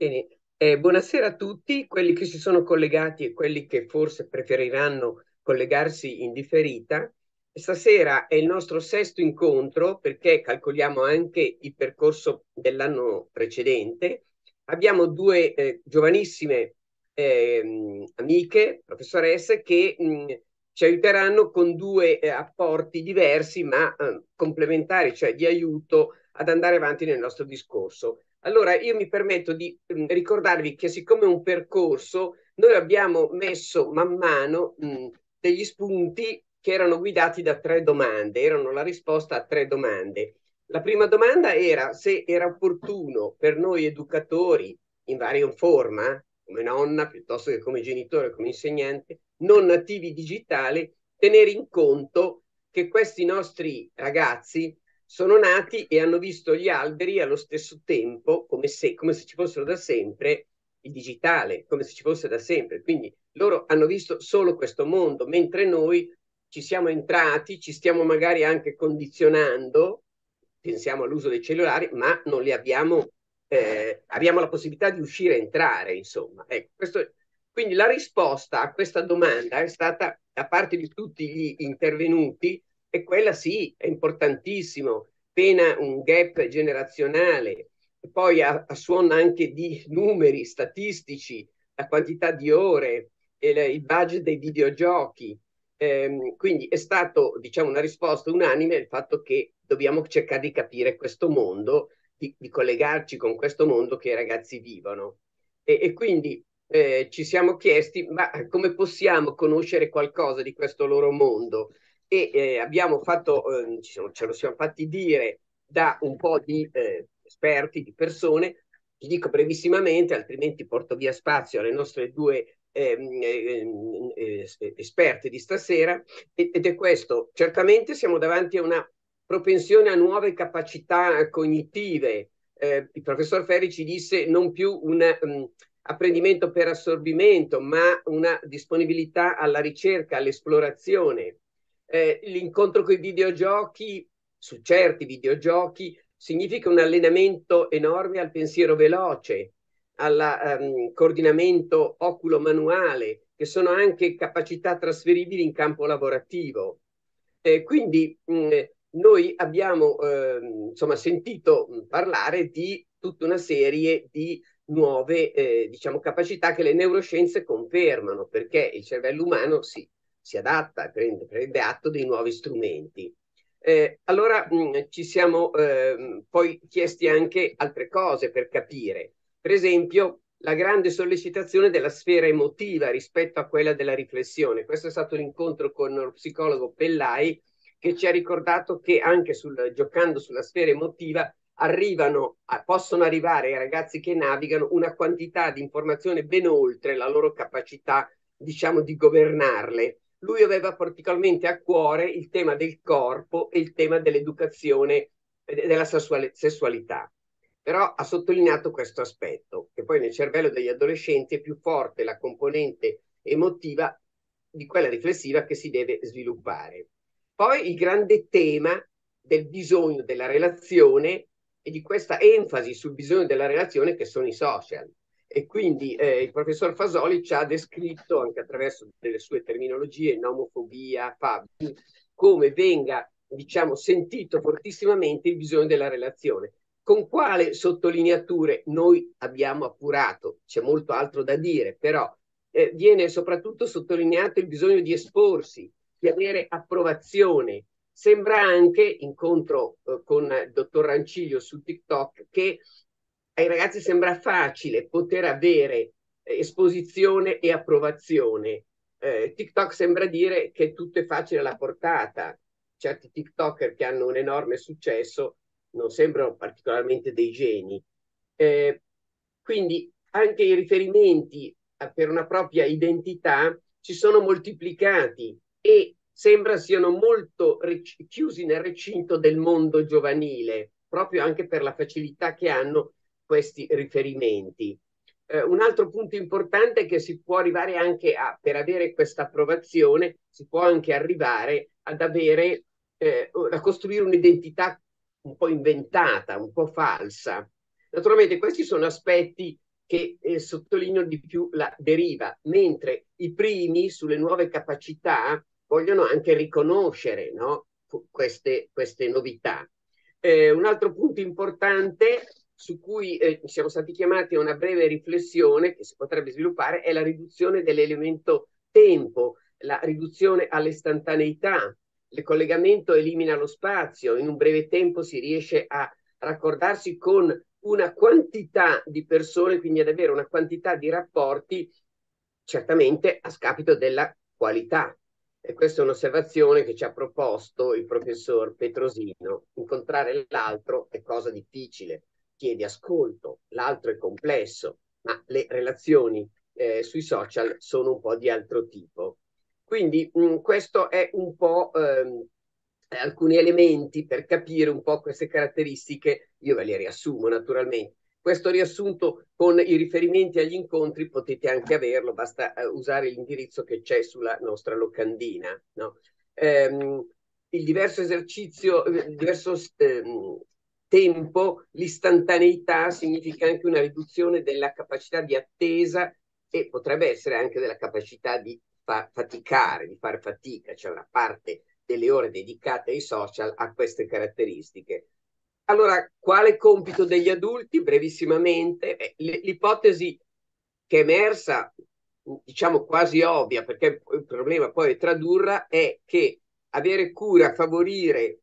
Bene, eh, buonasera a tutti, quelli che si sono collegati e quelli che forse preferiranno collegarsi in differita. Stasera è il nostro sesto incontro perché calcoliamo anche il percorso dell'anno precedente. Abbiamo due eh, giovanissime eh, amiche, professoresse, che mh, mm, ci aiuteranno con due eh, apporti diversi ma eh, complementari, cioè di aiuto ad andare avanti nel nostro discorso. Allora io mi permetto di mh, mm, ricordarvi che siccome è un percorso, noi abbiamo messo man mano mh, mm, degli spunti che erano guidati da tre domande, erano la risposta a tre domande. La prima domanda era se era opportuno per noi educatori, in varia forma, come nonna piuttosto che come genitore, come insegnante, non nativi digitali, tenere in conto che questi nostri ragazzi sono nati e hanno visto gli alberi allo stesso tempo, come se, come se ci fossero da sempre il digitale, come se ci fosse da sempre. Quindi loro hanno visto solo questo mondo, mentre noi ci siamo entrati, ci stiamo magari anche condizionando, pensiamo all'uso dei cellulari, ma non li abbiamo, eh, abbiamo la possibilità di uscire e entrare, insomma. Ecco, questo, quindi la risposta a questa domanda è stata da parte di tutti gli intervenuti e quella sì, è importantissimo, pena un gap generazionale, poi a, a suon anche di numeri statistici, la quantità di ore, il, il budget dei videogiochi. Ehm, quindi è stata diciamo, una risposta unanime al fatto che dobbiamo cercare di capire questo mondo, di, di collegarci con questo mondo che i ragazzi vivono. E, e quindi eh, ci siamo chiesti, ma come possiamo conoscere qualcosa di questo loro mondo? e eh, abbiamo fatto, eh, ce lo siamo fatti dire da un po' di eh, esperti, di persone, ti dico brevissimamente, altrimenti porto via spazio alle nostre due ehm, eh, ehm, eh, esperte di stasera, ed è questo, certamente siamo davanti a una propensione a nuove capacità cognitive. Eh, il professor Ferri ci disse non più un Mh, mm, apprendimento per assorbimento, ma una disponibilità alla ricerca, all'esplorazione eh, l'incontro con i videogiochi, su certi videogiochi, significa un allenamento enorme al pensiero veloce, al ehm, coordinamento oculo-manuale, che sono anche capacità trasferibili in campo lavorativo. Eh, quindi mh, mm, noi abbiamo eh, insomma, sentito mm, parlare di tutta una serie di nuove eh, diciamo, capacità che le neuroscienze confermano, perché il cervello umano si si adatta e prende, prende, atto dei nuovi strumenti. Eh, allora mh, mm, ci siamo eh, poi chiesti anche altre cose per capire, per esempio la grande sollecitazione della sfera emotiva rispetto a quella della riflessione. Questo è stato l'incontro con lo psicologo Pellai che ci ha ricordato che anche sul, giocando sulla sfera emotiva arrivano, possono arrivare ai ragazzi che navigano una quantità di informazione ben oltre la loro capacità, diciamo, di governarle lui aveva particolarmente a cuore il tema del corpo e il tema dell'educazione eh, della sessualità. Però ha sottolineato questo aspetto, che poi nel cervello degli adolescenti è più forte la componente emotiva di quella riflessiva che si deve sviluppare. Poi il grande tema del bisogno della relazione e di questa enfasi sul bisogno della relazione che sono i social. E quindi eh, il professor Fasoli ci ha descritto, anche attraverso delle sue terminologie, nomofobia, fabi, come venga diciamo, sentito fortissimamente il bisogno della relazione. Con quale sottolineature noi abbiamo appurato, c'è molto altro da dire, però eh, viene soprattutto sottolineato il bisogno di esporsi, di avere approvazione. Sembra anche, incontro eh, con il dottor Ranciglio su TikTok, che ai ragazzi sembra facile poter avere eh, esposizione e approvazione. Eh, TikTok sembra dire che tutto è facile alla portata. Certi TikToker che hanno un enorme successo non sembrano particolarmente dei geni. Eh, quindi anche i riferimenti eh, per una propria identità si sono moltiplicati e sembra siano molto rec- chiusi nel recinto del mondo giovanile, proprio anche per la facilità che hanno questi riferimenti. Eh, un altro punto importante è che si può arrivare anche a, per avere questa approvazione, si può anche arrivare ad avere, eh, a costruire un'identità un po' inventata, un po' falsa. Naturalmente questi sono aspetti che eh, sottolineano di più la deriva, mentre i primi sulle nuove capacità vogliono anche riconoscere no? queste, queste novità. Eh, un altro punto importante su cui eh, siamo stati chiamati a una breve riflessione che si potrebbe sviluppare è la riduzione dell'elemento tempo, la riduzione all'istantaneità. Il collegamento elimina lo spazio, in un breve tempo si riesce a raccordarsi con una quantità di persone, quindi ad avere una quantità di rapporti certamente a scapito della qualità. E questa è un'osservazione che ci ha proposto il professor Petrosino. Incontrare l'altro è cosa difficile, chiede ascolto, l'altro è complesso, ma le relazioni eh, sui social sono un po' di altro tipo. Quindi mh, mm, questo è un po' ehm, alcuni elementi per capire un po' queste caratteristiche, io ve le riassumo naturalmente. Questo riassunto con i riferimenti agli incontri potete anche averlo, basta eh, usare l'indirizzo che c'è sulla nostra locandina. No? Ehm, il diverso esercizio, il eh, diverso ehm, tempo, l'istantaneità significa anche una riduzione della capacità di attesa e potrebbe essere anche della capacità di fa- faticare, di fare fatica, cioè una parte delle ore dedicate ai social a queste caratteristiche. Allora, quale compito degli adulti? Brevissimamente, eh, l'ipotesi che è emersa, diciamo quasi ovvia, perché il problema poi è tradurla, è che avere cura, favorire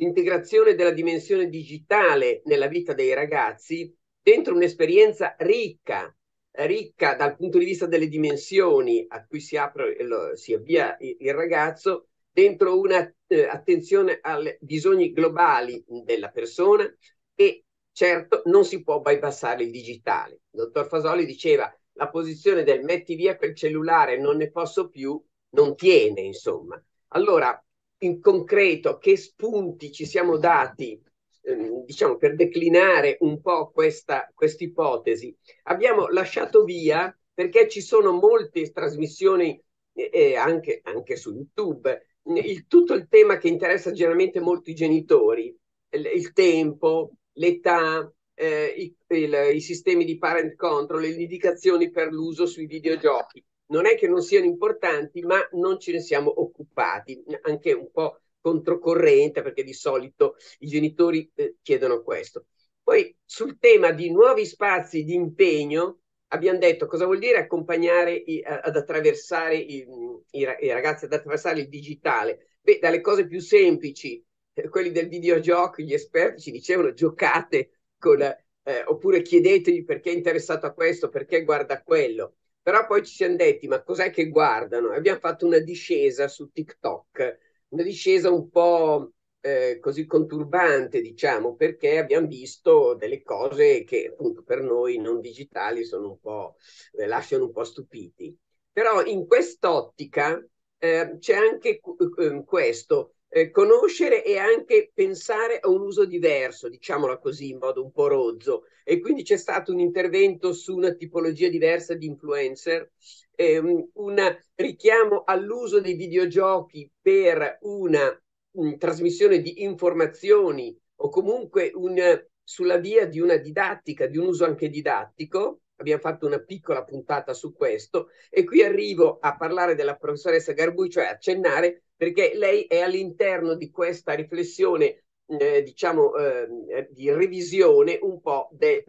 l'integrazione della dimensione digitale nella vita dei ragazzi dentro un'esperienza ricca, ricca dal punto di vista delle dimensioni a cui si, apre, si avvia il ragazzo, dentro un'attenzione eh, ai bisogni globali della persona e certo non si può bypassare il digitale. Il dottor Fasoli diceva la posizione del metti via quel cellulare, non ne posso più, non tiene, insomma. Allora, in concreto che spunti ci siamo dati ehm, diciamo, per declinare un po' questa ipotesi. Abbiamo lasciato via, perché ci sono molte trasmissioni eh, anche, anche, su YouTube, il, tutto il tema che interessa generalmente molti genitori, il, il tempo, l'età, eh, i, il, i, sistemi di parent control, le indicazioni per l'uso sui videogiochi non è che non siano importanti, ma non ce ne siamo occupati, anche un po' controcorrente, perché di solito i genitori eh, chiedono questo. Poi sul tema di nuovi spazi di impegno, abbiamo detto cosa vuol dire accompagnare i, ad attraversare i, i, i, ragazzi ad attraversare il digitale. Beh, dalle cose più semplici, eh, quelli del videogioco, gli esperti ci dicevano giocate con, eh, oppure chiedetegli perché è interessato a questo, perché guarda quello. Però poi ci siamo detti, ma cos'è che guardano? E abbiamo fatto una discesa su TikTok, una discesa un po' eh, così conturbante, diciamo, perché abbiamo visto delle cose che appunto per noi non digitali sono un po', eh, lasciano un po' stupiti. Però in quest'ottica eh, c'è anche eh, questo, eh, conoscere e anche pensare a un uso diverso, diciamola così in modo un po' rozzo. E quindi c'è stato un intervento su una tipologia diversa di influencer, ehm, un richiamo all'uso dei videogiochi per una mh, mm, trasmissione di informazioni o comunque un, sulla via di una didattica, di un uso anche didattico abbiamo fatto una piccola puntata su questo e qui arrivo a parlare della professoressa Garbui, cioè accennare, perché lei è all'interno di questa riflessione, eh, diciamo, eh, di revisione un po' del,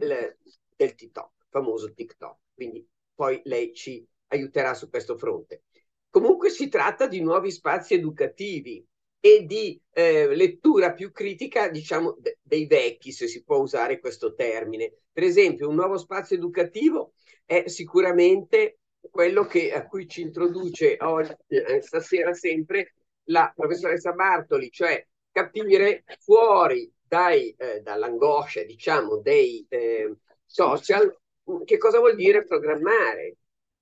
del TikTok, famoso TikTok. Quindi poi lei ci aiuterà su questo fronte. Comunque si tratta di nuovi spazi educativi, e di eh, lettura più critica, diciamo, dei vecchi, se si può usare questo termine. Per esempio, un nuovo spazio educativo è sicuramente quello che, a cui ci introduce oggi, eh, stasera sempre la professoressa Bartoli, cioè capire fuori dai, eh, dall'angoscia, diciamo, dei eh, social, che cosa vuol dire programmare,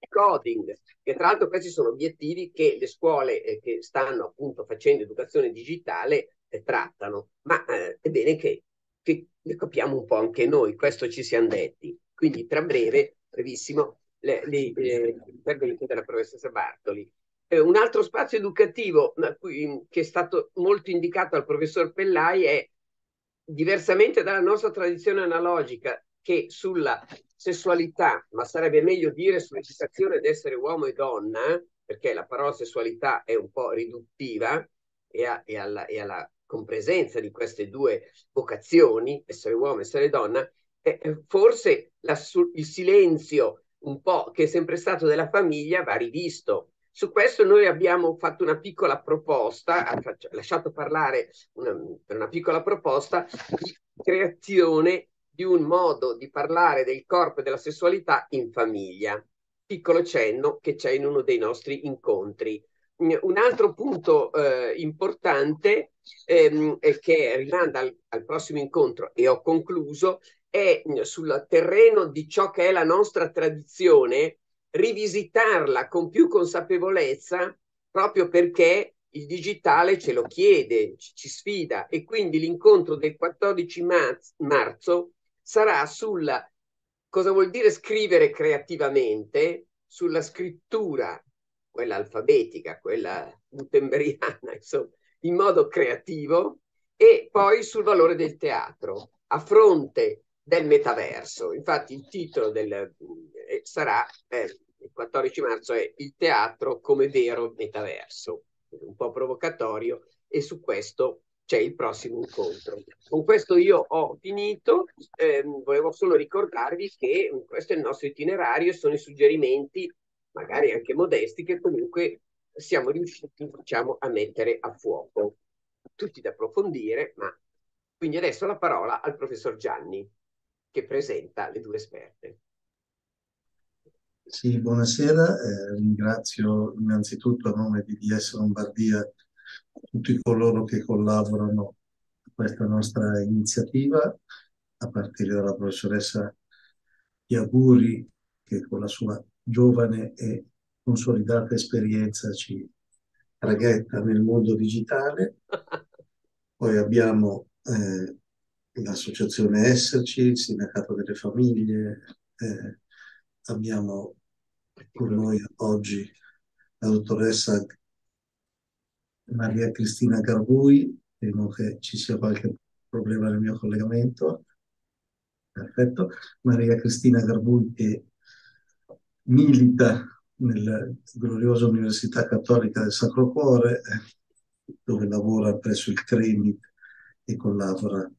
coding, che tra l'altro questi sono obiettivi che le scuole eh, che stanno appunto facendo educazione digitale eh, trattano, ma eh, è bene che, che le capiamo un po' anche noi, questo ci siamo detti. Quindi tra breve, brevissimo, le, le, le, le, le, le, le della professoressa Bartoli. Eh, un altro spazio educativo cui, mm, che è stato molto indicato al professor Pellai è, diversamente dalla nostra tradizione analogica, che sulla sessualità, ma sarebbe meglio dire sulla cessazione di essere uomo e donna, perché la parola sessualità è un po' riduttiva e, a, e, alla, e alla, compresenza di queste due vocazioni, essere uomo e essere donna, eh, forse la, il silenzio un po' che è sempre stato della famiglia va rivisto. Su questo noi abbiamo fatto una piccola proposta, ha lasciato parlare una, per una piccola proposta di creazione di un modo di parlare del corpo e della sessualità in famiglia. Piccolo cenno che c'è in uno dei nostri incontri. Un altro punto eh, importante ehm, che rimanda al, al prossimo incontro e ho concluso è sul terreno di ciò che è la nostra tradizione, rivisitarla con più consapevolezza proprio perché il digitale ce lo chiede, ci, sfida e quindi l'incontro del 14 marzo sarà sulla cosa vuol dire scrivere creativamente, sulla scrittura, quella alfabetica, quella gutenbergiana, insomma, in modo creativo, e poi sul valore del teatro a fronte del metaverso. Infatti il titolo del, eh, sarà, eh, il 14 marzo, è Il teatro come vero metaverso, un po' provocatorio, e su questo c'è cioè, il prossimo incontro. Con questo io ho finito, eh, volevo solo ricordarvi che mm, questo è il nostro itinerario, sono i suggerimenti, magari anche modesti, che comunque siamo riusciti diciamo, a mettere a fuoco. Tutti da approfondire, ma quindi adesso la parola al professor Gianni che presenta le due esperte. Sì, buonasera, eh, ringrazio innanzitutto a nome di DS Lombardia tutti coloro che collaborano a questa nostra iniziativa, a partire dalla professoressa Iaguri, che con la sua giovane e consolidata esperienza ci traghetta nel mondo digitale. Poi abbiamo eh, l'associazione Esserci, il sindacato delle famiglie, eh, abbiamo con noi oggi la dottoressa Maria Cristina Garbui, temo che ci sia qualche problema nel mio collegamento. Perfetto. Maria Cristina Garbui che milita nella gloriosa Università Cattolica del Sacro Cuore, dove lavora presso il CREMIT e collabora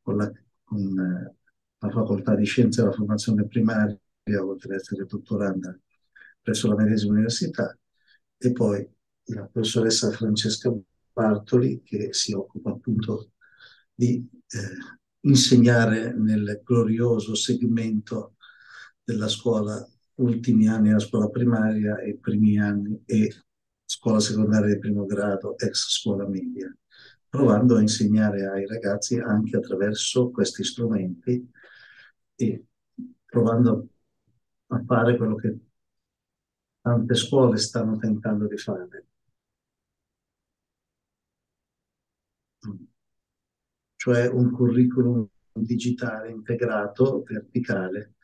con la, con eh, la Facoltà di Scienze della Formazione Primaria, oltre ad essere dottoranda presso la medesima università, e poi la professoressa Francesca Bartoli che si occupa appunto di eh, insegnare nel glorioso segmento della scuola, ultimi anni della scuola primaria e primi anni e scuola secondaria di primo grado, ex scuola media, provando a insegnare ai ragazzi anche attraverso questi strumenti e provando a fare quello che tante scuole stanno tentando di fare, cioè un curriculum digitale integrato, verticale,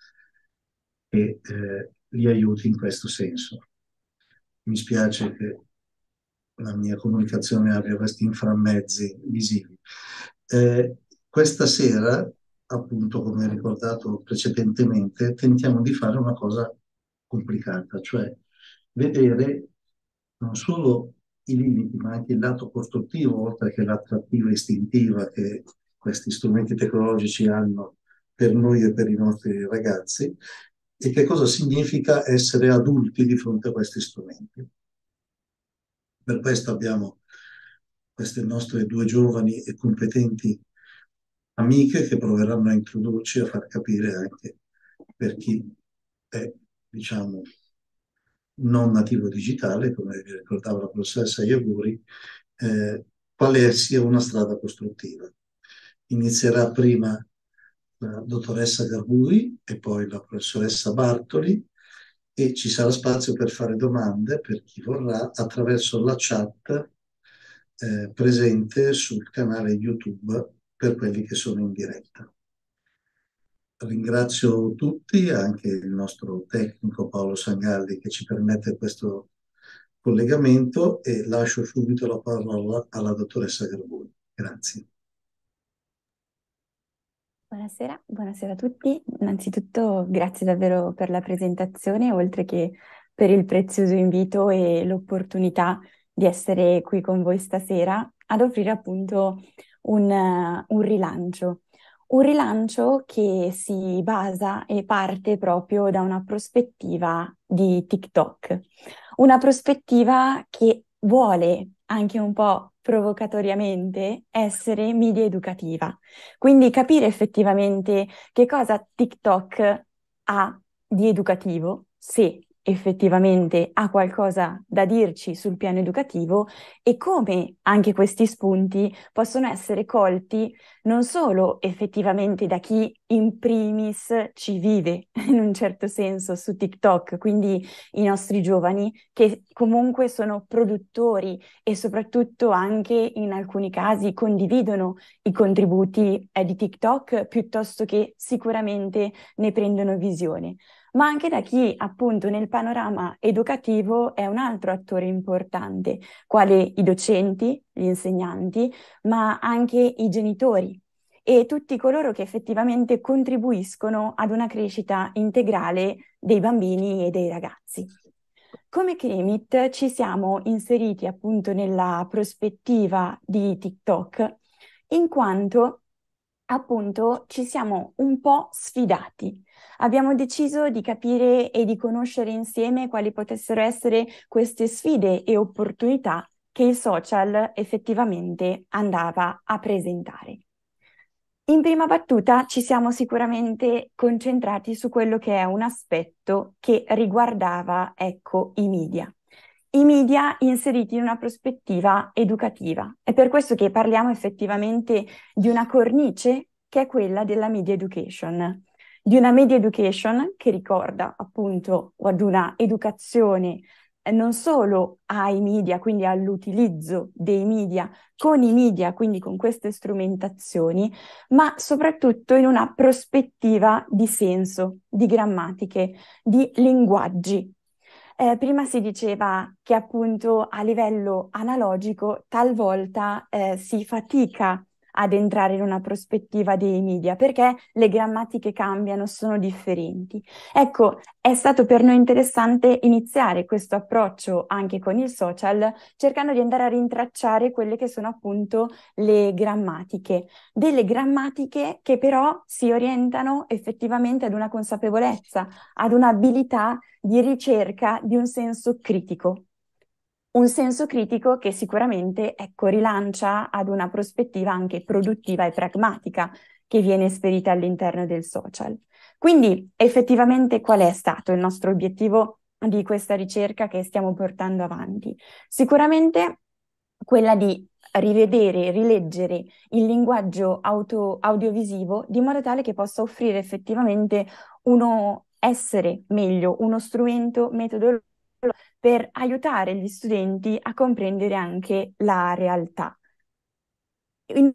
che eh, li aiuti in questo senso. Mi spiace che la mia comunicazione abbia questi inframmezzi visivi. Eh, questa sera, appunto, come ricordato precedentemente, tentiamo di fare una cosa complicata, cioè vedere non solo i limiti, ma anche il lato costruttivo, oltre che l'attrattiva istintiva che questi strumenti tecnologici hanno per noi e per i nostri ragazzi, e che cosa significa essere adulti di fronte a questi strumenti. Per questo abbiamo queste nostre due giovani e competenti amiche che proveranno a introdurci a far capire anche per chi è, diciamo, non nativo digitale, come ricordava la professoressa Iaguri, eh, quale sia una strada costruttiva. Inizierà prima la dottoressa Garburi e poi la professoressa Bartoli e ci sarà spazio per fare domande per chi vorrà attraverso la chat eh, presente sul canale YouTube per quelli che sono in diretta. Ringrazio tutti, anche il nostro tecnico Paolo Sangalli che ci permette questo collegamento e lascio subito la parola alla dottoressa Garboni. Grazie. Buonasera, buonasera a tutti. Innanzitutto grazie davvero per la presentazione, oltre che per il prezioso invito e l'opportunità di essere qui con voi stasera ad offrire appunto un, un rilancio un rilancio che si basa e parte proprio da una prospettiva di TikTok, una prospettiva che vuole anche un po' provocatoriamente essere media educativa, quindi capire effettivamente che cosa TikTok ha di educativo, se effettivamente ha qualcosa da dirci sul piano educativo e come anche questi spunti possono essere colti non solo effettivamente da chi in primis ci vive in un certo senso su TikTok, quindi i nostri giovani che comunque sono produttori e soprattutto anche in alcuni casi condividono i contributi eh, di TikTok piuttosto che sicuramente ne prendono visione ma anche da chi appunto nel panorama educativo è un altro attore importante, quali i docenti, gli insegnanti, ma anche i genitori e tutti coloro che effettivamente contribuiscono ad una crescita integrale dei bambini e dei ragazzi. Come Cremit ci siamo inseriti appunto nella prospettiva di TikTok in quanto appunto ci siamo un po' sfidati. Abbiamo deciso di capire e di conoscere insieme quali potessero essere queste sfide e opportunità che il social effettivamente andava a presentare. In prima battuta ci siamo sicuramente concentrati su quello che è un aspetto che riguardava, ecco, i media i media inseriti in una prospettiva educativa. È per questo che parliamo effettivamente di una cornice che è quella della media education, di una media education che ricorda appunto ad una educazione eh, non solo ai media, quindi all'utilizzo dei media, con i media, quindi con queste strumentazioni, ma soprattutto in una prospettiva di senso, di grammatiche, di linguaggi eh, prima si diceva che appunto a livello analogico talvolta eh, si fatica ad entrare in una prospettiva dei media perché le grammatiche cambiano, sono differenti. Ecco, è stato per noi interessante iniziare questo approccio anche con il social, cercando di andare a rintracciare quelle che sono appunto le grammatiche, delle grammatiche che però si orientano effettivamente ad una consapevolezza, ad un'abilità di ricerca di un senso critico un senso critico che sicuramente ecco, rilancia ad una prospettiva anche produttiva e pragmatica che viene esperita all'interno del social. Quindi effettivamente qual è stato il nostro obiettivo di questa ricerca che stiamo portando avanti? Sicuramente quella di rivedere, rileggere il linguaggio auto- audiovisivo di modo tale che possa offrire effettivamente uno essere meglio, uno strumento metodologico per aiutare gli studenti a comprendere anche la realtà. In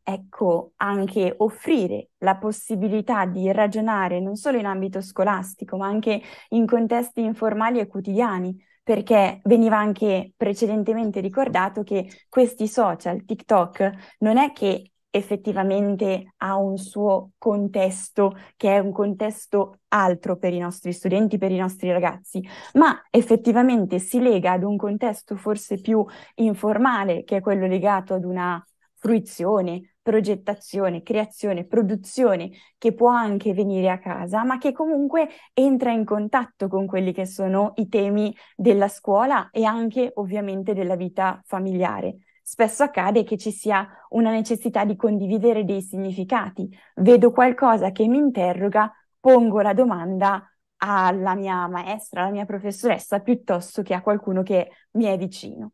ecco, anche offrire la possibilità di ragionare non solo in ambito scolastico, ma anche in contesti informali e quotidiani, perché veniva anche precedentemente ricordato che questi social, TikTok, non è che effettivamente ha un suo contesto che è un contesto altro per i nostri studenti, per i nostri ragazzi, ma effettivamente si lega ad un contesto forse più informale che è quello legato ad una fruizione, progettazione, creazione, produzione che può anche venire a casa, ma che comunque entra in contatto con quelli che sono i temi della scuola e anche ovviamente della vita familiare spesso accade che ci sia una necessità di condividere dei significati. Vedo qualcosa che mi interroga, pongo la domanda alla mia maestra, alla mia professoressa, piuttosto che a qualcuno che mi è vicino.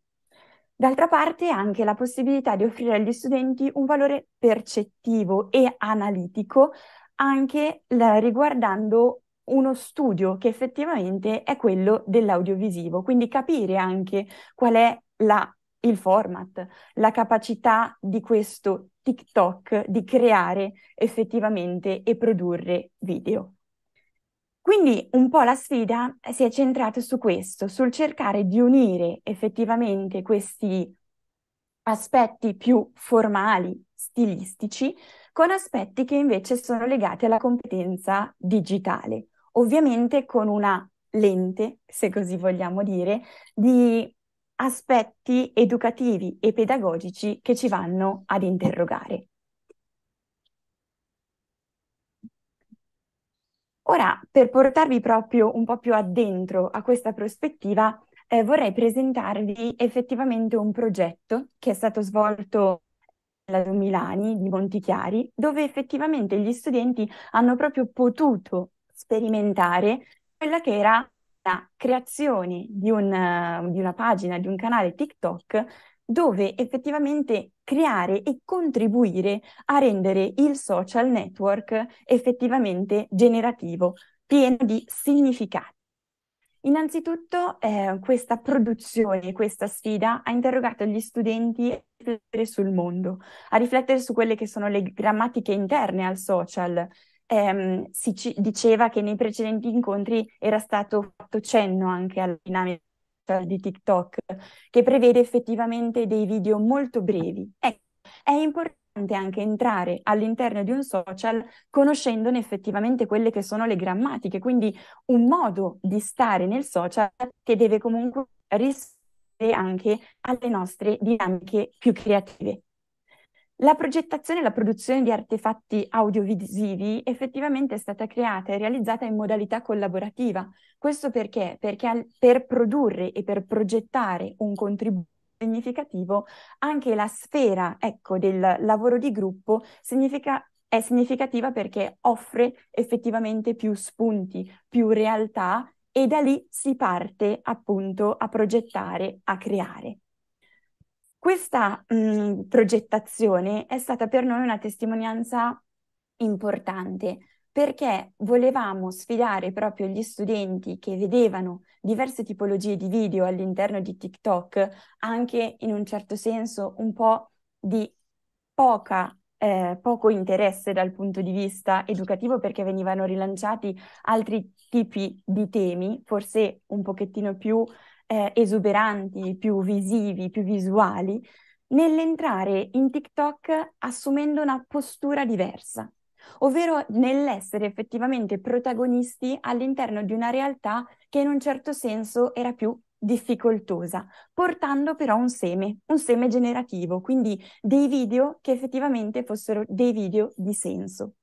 D'altra parte anche la possibilità di offrire agli studenti un valore percettivo e analitico anche riguardando uno studio che effettivamente è quello dell'audiovisivo, quindi capire anche qual è la il format, la capacità di questo TikTok di creare effettivamente e produrre video. Quindi un po' la sfida si è centrata su questo, sul cercare di unire effettivamente questi aspetti più formali, stilistici, con aspetti che invece sono legati alla competenza digitale, ovviamente con una lente, se così vogliamo dire, di aspetti educativi e pedagogici che ci vanno ad interrogare. Ora, per portarvi proprio un po' più addentro a questa prospettiva, eh, vorrei presentarvi effettivamente un progetto che è stato svolto alla Milani di Montichiari, dove effettivamente gli studenti hanno proprio potuto sperimentare quella che era la creazione di, un, eh, di una pagina, di un canale TikTok dove effettivamente creare e contribuire a rendere il social network effettivamente generativo, pieno di significati. Innanzitutto eh, questa produzione, questa sfida ha interrogato gli studenti a riflettere sul mondo, a riflettere su quelle che sono le grammatiche interne al social, ehm, si c- diceva che nei precedenti incontri era stato fatto cenno anche alla dinamica di TikTok, che prevede effettivamente dei video molto brevi. Ecco, è importante anche entrare all'interno di un social conoscendone effettivamente quelle che sono le grammatiche, quindi un modo di stare nel social che deve comunque rispondere anche alle nostre dinamiche più creative. La progettazione e la produzione di artefatti audiovisivi effettivamente è stata creata e realizzata in modalità collaborativa. Questo perché? Perché al, per produrre e per progettare un contributo significativo, anche la sfera ecco, del lavoro di gruppo significa, è significativa perché offre effettivamente più spunti, più realtà e da lì si parte appunto a progettare, a creare. Questa mh, mm, progettazione è stata per noi una testimonianza importante perché volevamo sfidare proprio gli studenti che vedevano diverse tipologie di video all'interno di TikTok, anche in un certo senso un po' di poca, eh, poco interesse dal punto di vista educativo perché venivano rilanciati altri tipi di temi, forse un pochettino più eh, esuberanti, più visivi, più visuali, nell'entrare in TikTok assumendo una postura diversa, ovvero nell'essere effettivamente protagonisti all'interno di una realtà che in un certo senso era più difficoltosa, portando però un seme, un seme generativo, quindi dei video che effettivamente fossero dei video di senso.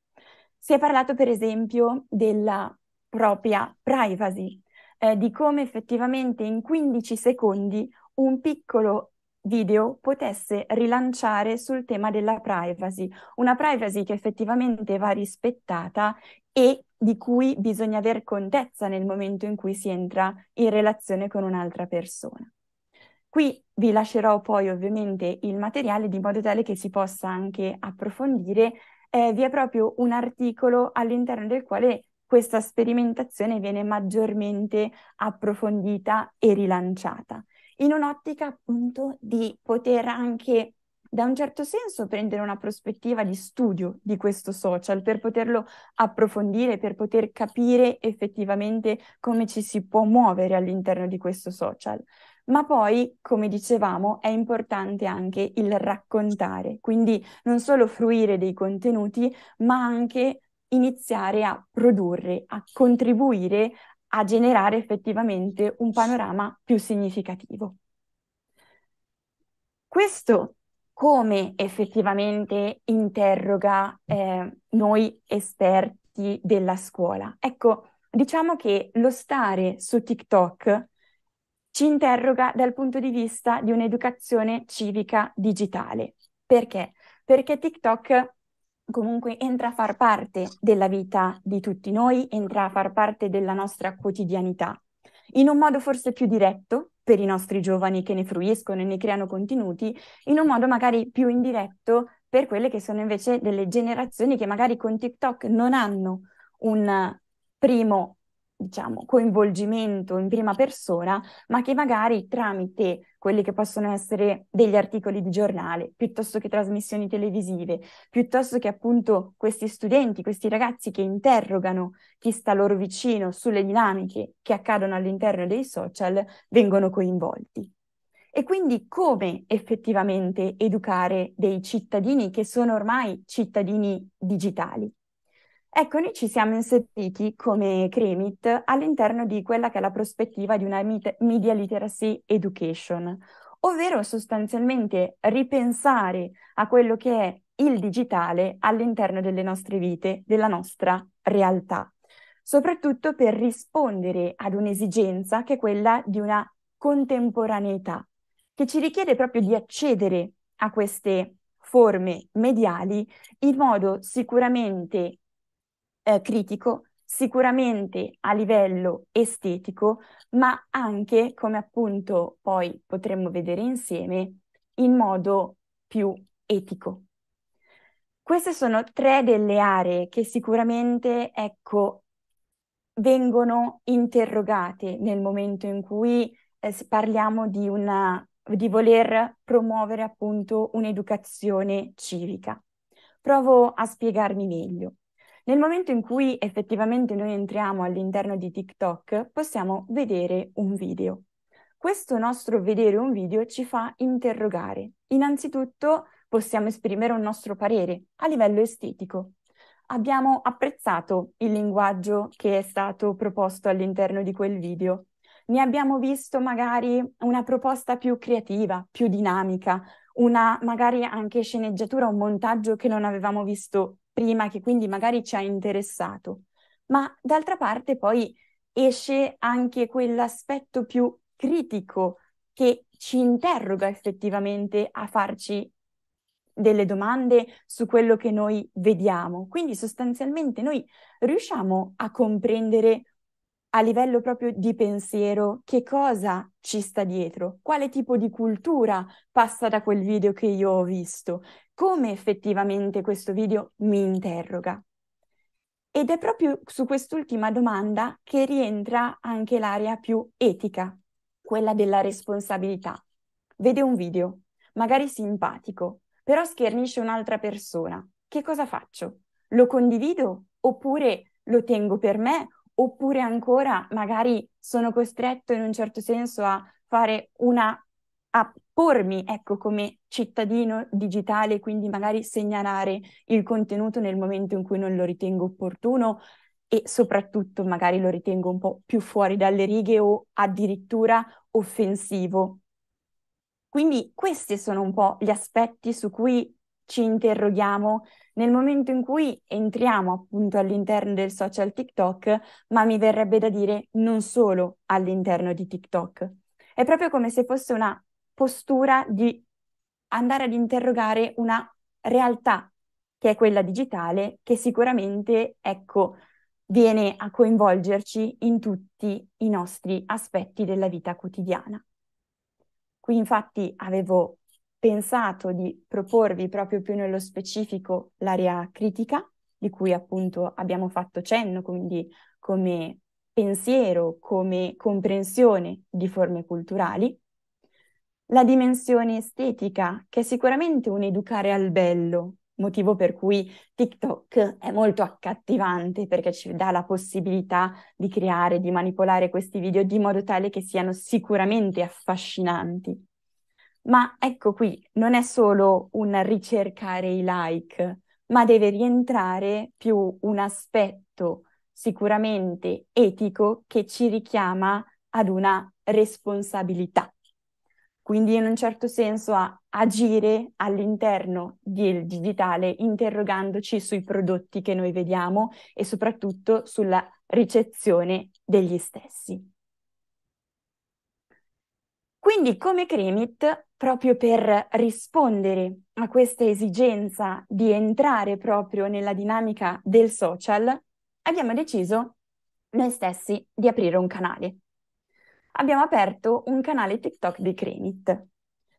Si è parlato per esempio della propria privacy, eh, di come effettivamente in 15 secondi un piccolo video potesse rilanciare sul tema della privacy, una privacy che effettivamente va rispettata e di cui bisogna aver contezza nel momento in cui si entra in relazione con un'altra persona. Qui vi lascerò poi ovviamente il materiale di modo tale che si possa anche approfondire. Eh, vi è proprio un articolo all'interno del quale questa sperimentazione viene maggiormente approfondita e rilanciata, in un'ottica appunto di poter anche da un certo senso prendere una prospettiva di studio di questo social per poterlo approfondire, per poter capire effettivamente come ci si può muovere all'interno di questo social. Ma poi, come dicevamo, è importante anche il raccontare, quindi non solo fruire dei contenuti, ma anche iniziare a produrre, a contribuire a generare effettivamente un panorama più significativo. Questo come effettivamente interroga eh, noi esperti della scuola? Ecco, diciamo che lo stare su TikTok ci interroga dal punto di vista di un'educazione civica digitale. Perché? Perché TikTok comunque entra a far parte della vita di tutti noi, entra a far parte della nostra quotidianità, in un modo forse più diretto per i nostri giovani che ne fruiscono e ne creano contenuti, in un modo magari più indiretto per quelle che sono invece delle generazioni che magari con TikTok non hanno un primo diciamo, coinvolgimento in prima persona, ma che magari tramite quelli che possono essere degli articoli di giornale, piuttosto che trasmissioni televisive, piuttosto che appunto questi studenti, questi ragazzi che interrogano chi sta loro vicino sulle dinamiche che accadono all'interno dei social, vengono coinvolti. E quindi come effettivamente educare dei cittadini che sono ormai cittadini digitali? Ecco, noi ci siamo inseriti come CREMIT all'interno di quella che è la prospettiva di una media literacy education, ovvero sostanzialmente ripensare a quello che è il digitale all'interno delle nostre vite, della nostra realtà, soprattutto per rispondere ad un'esigenza che è quella di una contemporaneità, che ci richiede proprio di accedere a queste forme mediali in modo sicuramente eh, critico, sicuramente a livello estetico, ma anche, come appunto poi potremmo vedere insieme, in modo più etico. Queste sono tre delle aree che sicuramente, ecco, vengono interrogate nel momento in cui eh, parliamo di, una, di voler promuovere appunto un'educazione civica. Provo a spiegarmi meglio. Nel momento in cui effettivamente noi entriamo all'interno di TikTok, possiamo vedere un video. Questo nostro vedere un video ci fa interrogare. Innanzitutto possiamo esprimere un nostro parere a livello estetico. Abbiamo apprezzato il linguaggio che è stato proposto all'interno di quel video. Ne abbiamo visto magari una proposta più creativa, più dinamica, una magari anche sceneggiatura, un montaggio che non avevamo visto prima, che quindi magari ci ha interessato, ma d'altra parte poi esce anche quell'aspetto più critico che ci interroga effettivamente a farci delle domande su quello che noi vediamo. Quindi sostanzialmente noi riusciamo a comprendere a livello proprio di pensiero che cosa ci sta dietro, quale tipo di cultura passa da quel video che io ho visto, come effettivamente questo video mi interroga. Ed è proprio su quest'ultima domanda che rientra anche l'area più etica, quella della responsabilità. Vede un video, magari simpatico, però schernisce un'altra persona. Che cosa faccio? Lo condivido oppure lo tengo per me oppure ancora magari sono costretto in un certo senso a fare una a pormi, ecco, come cittadino digitale, quindi magari segnalare il contenuto nel momento in cui non lo ritengo opportuno e soprattutto magari lo ritengo un po' più fuori dalle righe o addirittura offensivo. Quindi questi sono un po' gli aspetti su cui ci interroghiamo nel momento in cui entriamo appunto all'interno del social TikTok, ma mi verrebbe da dire non solo all'interno di TikTok. È proprio come se fosse una postura di andare ad interrogare una realtà che è quella digitale, che sicuramente, ecco, viene a coinvolgerci in tutti i nostri aspetti della vita quotidiana. Qui infatti avevo pensato di proporvi proprio più nello specifico l'area critica, di cui appunto abbiamo fatto cenno, quindi come pensiero, come comprensione di forme culturali, la dimensione estetica, che è sicuramente un educare al bello, motivo per cui TikTok è molto accattivante perché ci dà la possibilità di creare, di manipolare questi video di modo tale che siano sicuramente affascinanti. Ma ecco qui, non è solo un ricercare i like, ma deve rientrare più un aspetto sicuramente etico che ci richiama ad una responsabilità. Quindi in un certo senso a agire all'interno del digitale interrogandoci sui prodotti che noi vediamo e soprattutto sulla ricezione degli stessi. Quindi come Cremit proprio per rispondere a questa esigenza di entrare proprio nella dinamica del social, abbiamo deciso noi stessi di aprire un canale. Abbiamo aperto un canale TikTok di Cremit,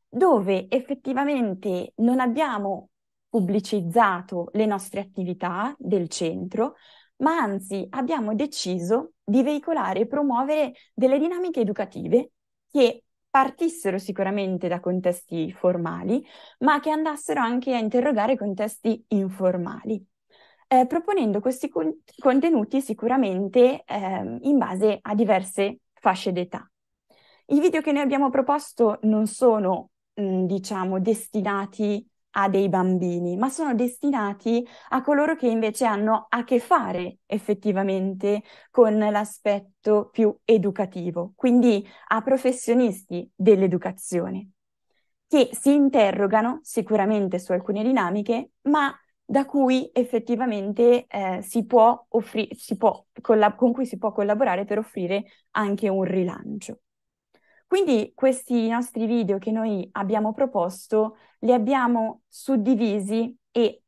dove effettivamente non abbiamo pubblicizzato le nostre attività del centro, ma anzi abbiamo deciso di veicolare e promuovere delle dinamiche educative che partissero sicuramente da contesti formali, ma che andassero anche a interrogare contesti informali, eh, proponendo questi con- contenuti sicuramente eh, in base a diverse fasce d'età. I video che noi abbiamo proposto non sono, mh, diciamo, destinati a dei bambini, ma sono destinati a coloro che invece hanno a che fare effettivamente con l'aspetto più educativo, quindi a professionisti dell'educazione, che si interrogano sicuramente su alcune dinamiche, ma da cui effettivamente eh, si può offrire, si può colla- con cui si può collaborare per offrire anche un rilancio. Quindi questi nostri video che noi abbiamo proposto li abbiamo suddivisi e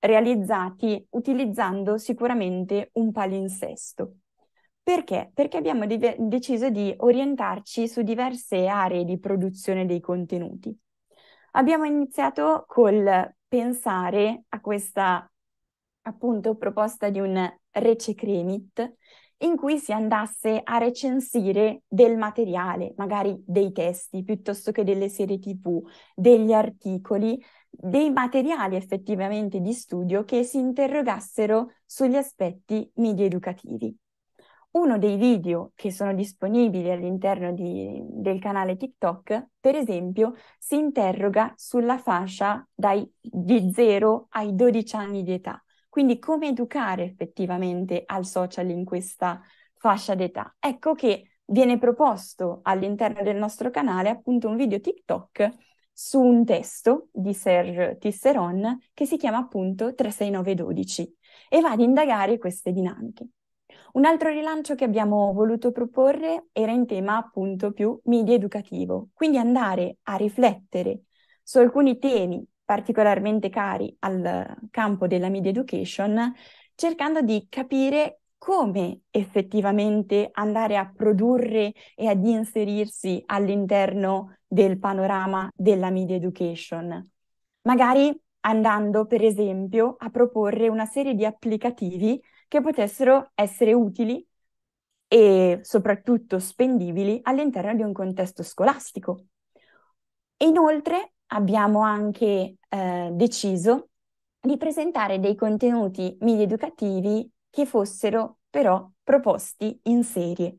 realizzati utilizzando sicuramente un palinsesto. Perché? Perché abbiamo de- deciso di orientarci su diverse aree di produzione dei contenuti. Abbiamo iniziato col pensare a questa appunto proposta di un Rececremit, in cui si andasse a recensire del materiale, magari dei testi piuttosto che delle serie tv, degli articoli, dei materiali effettivamente di studio che si interrogassero sugli aspetti medioeducativi. Uno dei video che sono disponibili all'interno di, del canale TikTok, per esempio, si interroga sulla fascia dai, di 0 ai 12 anni di età quindi come educare effettivamente al social in questa fascia d'età? Ecco che viene proposto all'interno del nostro canale appunto un video TikTok su un testo di Serge Tisseron che si chiama appunto 36912 e va ad indagare queste dinamiche. Un altro rilancio che abbiamo voluto proporre era in tema appunto più media educativo, quindi andare a riflettere su alcuni temi particolarmente cari al campo della media education, cercando di capire come effettivamente andare a produrre e ad inserirsi all'interno del panorama della media education. Magari andando, per esempio, a proporre una serie di applicativi che potessero essere utili e soprattutto spendibili all'interno di un contesto scolastico. E inoltre abbiamo anche eh, deciso di presentare dei contenuti media educativi che fossero però proposti in serie.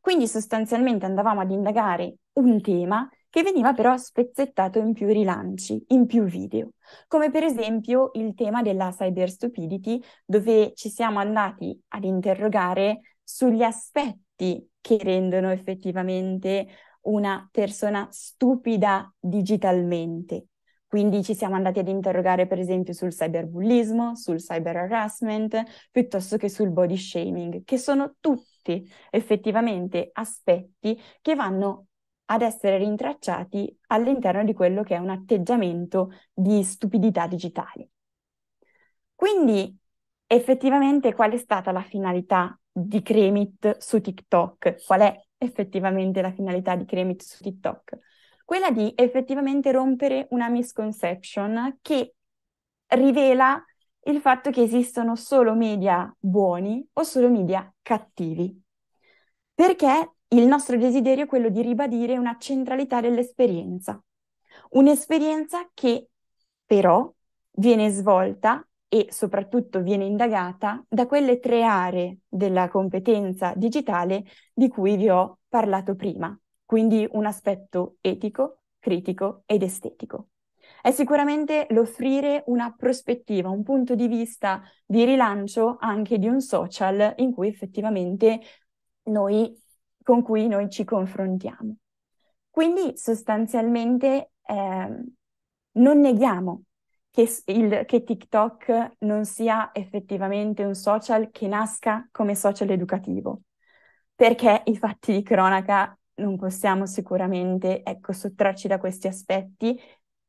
Quindi sostanzialmente andavamo ad indagare un tema che veniva però spezzettato in più rilanci, in più video, come per esempio il tema della cyber stupidity, dove ci siamo andati ad interrogare sugli aspetti che rendono effettivamente una persona stupida digitalmente. Quindi ci siamo andati ad interrogare per esempio sul cyberbullismo, sul cyber harassment, piuttosto che sul body shaming, che sono tutti effettivamente aspetti che vanno ad essere rintracciati all'interno di quello che è un atteggiamento di stupidità digitale. Quindi effettivamente qual è stata la finalità di Cremit su TikTok? Qual è effettivamente la finalità di Cremit su TikTok, quella di effettivamente rompere una misconception che rivela il fatto che esistono solo media buoni o solo media cattivi. Perché il nostro desiderio è quello di ribadire una centralità dell'esperienza, un'esperienza che però viene svolta e soprattutto viene indagata da quelle tre aree della competenza digitale di cui vi ho parlato prima, quindi un aspetto etico, critico ed estetico. È sicuramente l'offrire una prospettiva, un punto di vista di rilancio anche di un social in cui effettivamente noi, con cui noi ci confrontiamo. Quindi sostanzialmente eh, non neghiamo che, il, che TikTok non sia effettivamente un social che nasca come social educativo, perché i fatti di cronaca non possiamo sicuramente ecco, sottrarci da questi aspetti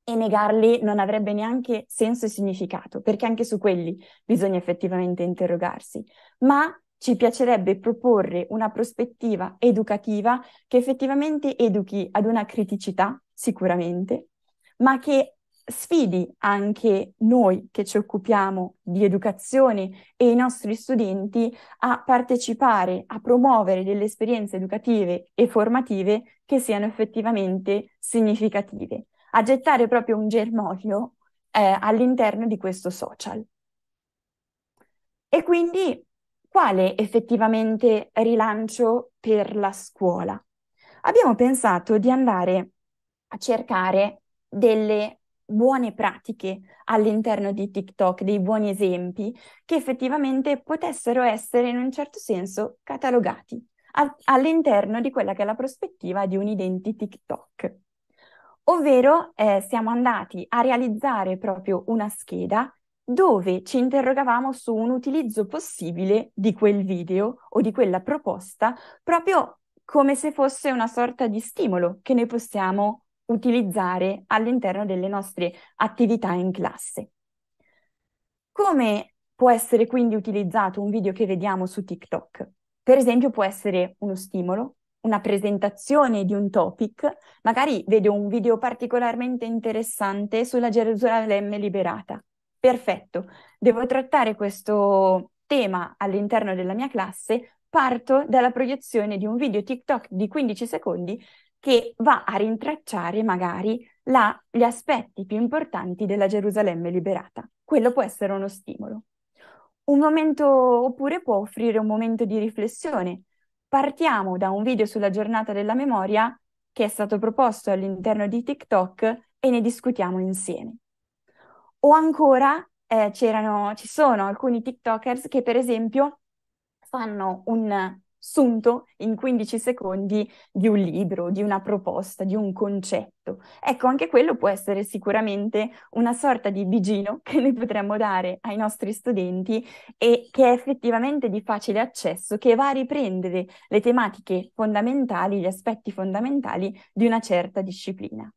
e negarli non avrebbe neanche senso e significato, perché anche su quelli bisogna effettivamente interrogarsi. Ma ci piacerebbe proporre una prospettiva educativa che effettivamente educhi ad una criticità, sicuramente, ma che sfidi anche noi che ci occupiamo di educazione e i nostri studenti a partecipare, a promuovere delle esperienze educative e formative che siano effettivamente significative, a gettare proprio un germoglio eh, all'interno di questo social. E quindi quale effettivamente rilancio per la scuola? Abbiamo pensato di andare a cercare delle buone pratiche all'interno di TikTok, dei buoni esempi che effettivamente potessero essere in un certo senso catalogati a- all'interno di quella che è la prospettiva di un identi TikTok. Ovvero eh, siamo andati a realizzare proprio una scheda dove ci interrogavamo su un utilizzo possibile di quel video o di quella proposta proprio come se fosse una sorta di stimolo che noi possiamo utilizzare all'interno delle nostre attività in classe. Come può essere quindi utilizzato un video che vediamo su TikTok? Per esempio può essere uno stimolo, una presentazione di un topic, magari vedo un video particolarmente interessante sulla Gerusalemme liberata. Perfetto, devo trattare questo tema all'interno della mia classe, parto dalla proiezione di un video TikTok di 15 secondi che va a rintracciare magari la, gli aspetti più importanti della Gerusalemme liberata. Quello può essere uno stimolo. Un momento, oppure può offrire un momento di riflessione. Partiamo da un video sulla giornata della memoria che è stato proposto all'interno di TikTok e ne discutiamo insieme. O ancora eh, ci sono alcuni TikTokers che per esempio fanno un riassunto in 15 secondi di un libro, di una proposta, di un concetto. Ecco, anche quello può essere sicuramente una sorta di bigino che noi potremmo dare ai nostri studenti e che è effettivamente di facile accesso, che va a riprendere le tematiche fondamentali, gli aspetti fondamentali di una certa disciplina.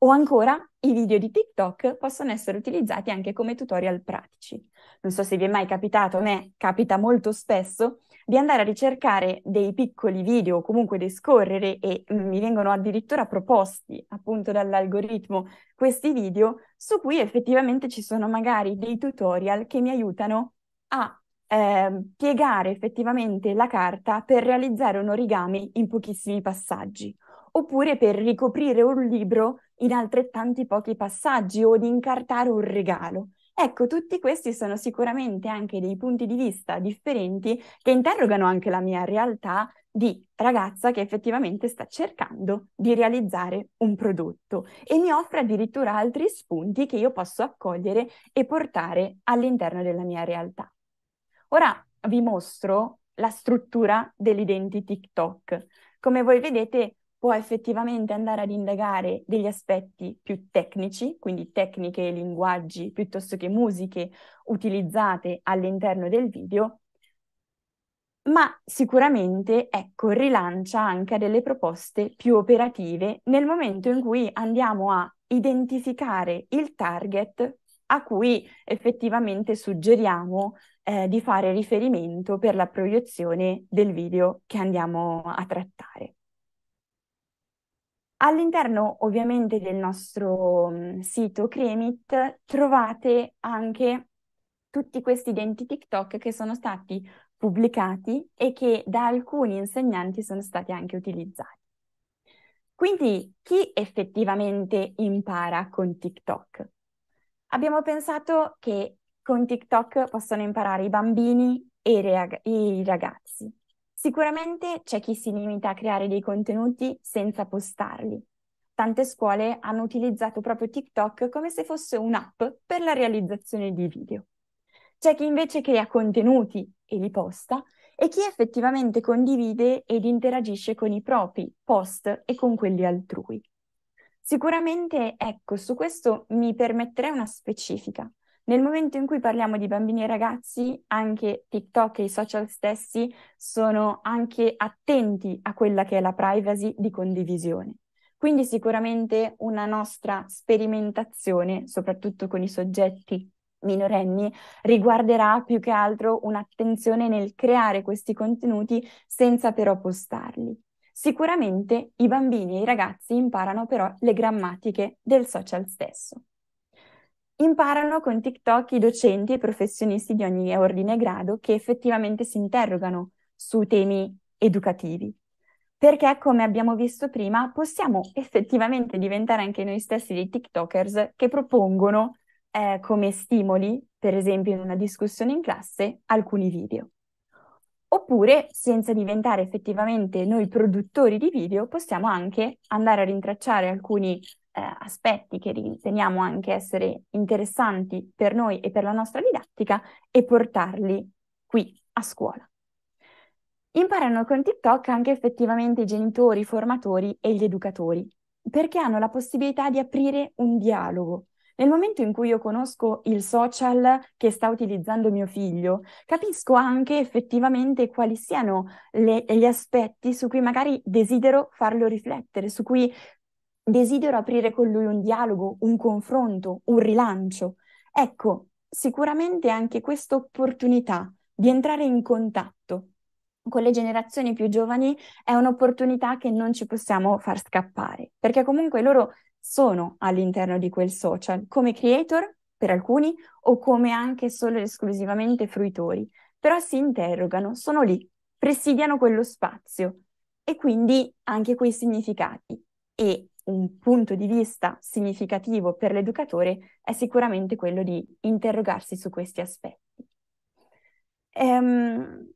O ancora, i video di TikTok possono essere utilizzati anche come tutorial pratici. Non so se vi è mai capitato, a me capita molto spesso di andare a ricercare dei piccoli video o comunque di scorrere e mm, mi vengono addirittura proposti appunto dall'algoritmo questi video su cui effettivamente ci sono magari dei tutorial che mi aiutano a eh, piegare effettivamente la carta per realizzare un origami in pochissimi passaggi oppure per ricoprire un libro in altrettanti pochi passaggi o di incartare un regalo. Ecco, tutti questi sono sicuramente anche dei punti di vista differenti che interrogano anche la mia realtà di ragazza che effettivamente sta cercando di realizzare un prodotto e mi offre addirittura altri spunti che io posso accogliere e portare all'interno della mia realtà. Ora vi mostro la struttura dell'identi TikTok. Come voi vedete, può effettivamente andare ad indagare degli aspetti più tecnici, quindi tecniche e linguaggi piuttosto che musiche utilizzate all'interno del video, ma sicuramente ecco, rilancia anche delle proposte più operative nel momento in cui andiamo a identificare il target a cui effettivamente suggeriamo eh, di fare riferimento per la proiezione del video che andiamo a trattare. All'interno ovviamente del nostro mhmm, sito Cremit trovate anche tutti questi denti TikTok che sono stati pubblicati e che da alcuni insegnanti sono stati anche utilizzati. Quindi chi effettivamente impara con TikTok? Abbiamo pensato che con TikTok possono imparare i bambini e i ragazzi, Sicuramente c'è chi si limita a creare dei contenuti senza postarli. Tante scuole hanno utilizzato proprio TikTok come se fosse un'app per la realizzazione di video. C'è chi invece crea contenuti e li posta e chi effettivamente condivide ed interagisce con i propri post e con quelli altrui. Sicuramente, ecco, su questo mi permetterei una specifica. Nel momento in cui parliamo di bambini e ragazzi, anche TikTok e i social stessi sono anche attenti a quella che è la privacy di condivisione. Quindi sicuramente una nostra sperimentazione, soprattutto con i soggetti minorenni, riguarderà più che altro un'attenzione nel creare questi contenuti senza però postarli. Sicuramente i bambini e i ragazzi imparano però le grammatiche del social stesso imparano con TikTok i docenti e professionisti di ogni ordine e grado che effettivamente si interrogano su temi educativi. Perché, come abbiamo visto prima, possiamo effettivamente diventare anche noi stessi dei TikTokers che propongono eh, come stimoli, per esempio in una discussione in classe, alcuni video. Oppure, senza diventare effettivamente noi produttori di video, possiamo anche andare a rintracciare alcuni eh, aspetti che riteniamo anche essere interessanti per noi e per la nostra didattica e portarli qui a scuola. Imparano con TikTok anche effettivamente i genitori, i formatori e gli educatori, perché hanno la possibilità di aprire un dialogo. Nel momento in cui io conosco il social che sta utilizzando mio figlio, capisco anche effettivamente quali siano le, gli aspetti su cui magari desidero farlo riflettere, su cui desidero aprire con lui un dialogo, un confronto, un rilancio. Ecco, sicuramente anche questa opportunità di entrare in contatto con le generazioni più giovani è un'opportunità che non ci possiamo far scappare, perché comunque loro sono all'interno di quel social, come creator per alcuni o come anche solo ed esclusivamente fruitori, però si interrogano, sono lì, presidiano quello spazio e quindi anche quei significati e un punto di vista significativo per l'educatore è sicuramente quello di interrogarsi su questi aspetti. Ehm,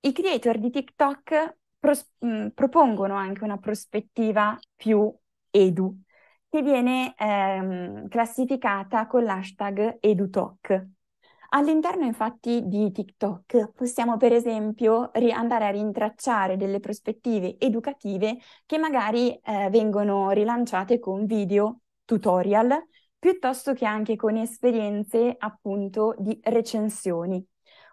I creator di TikTok pros- mh, mm, propongono anche una prospettiva più edu, che viene ehm, classificata con l'hashtag EduTalk, All'interno infatti di TikTok possiamo per esempio ri- andare a rintracciare delle prospettive educative che magari eh, vengono rilanciate con video tutorial piuttosto che anche con esperienze appunto di recensioni.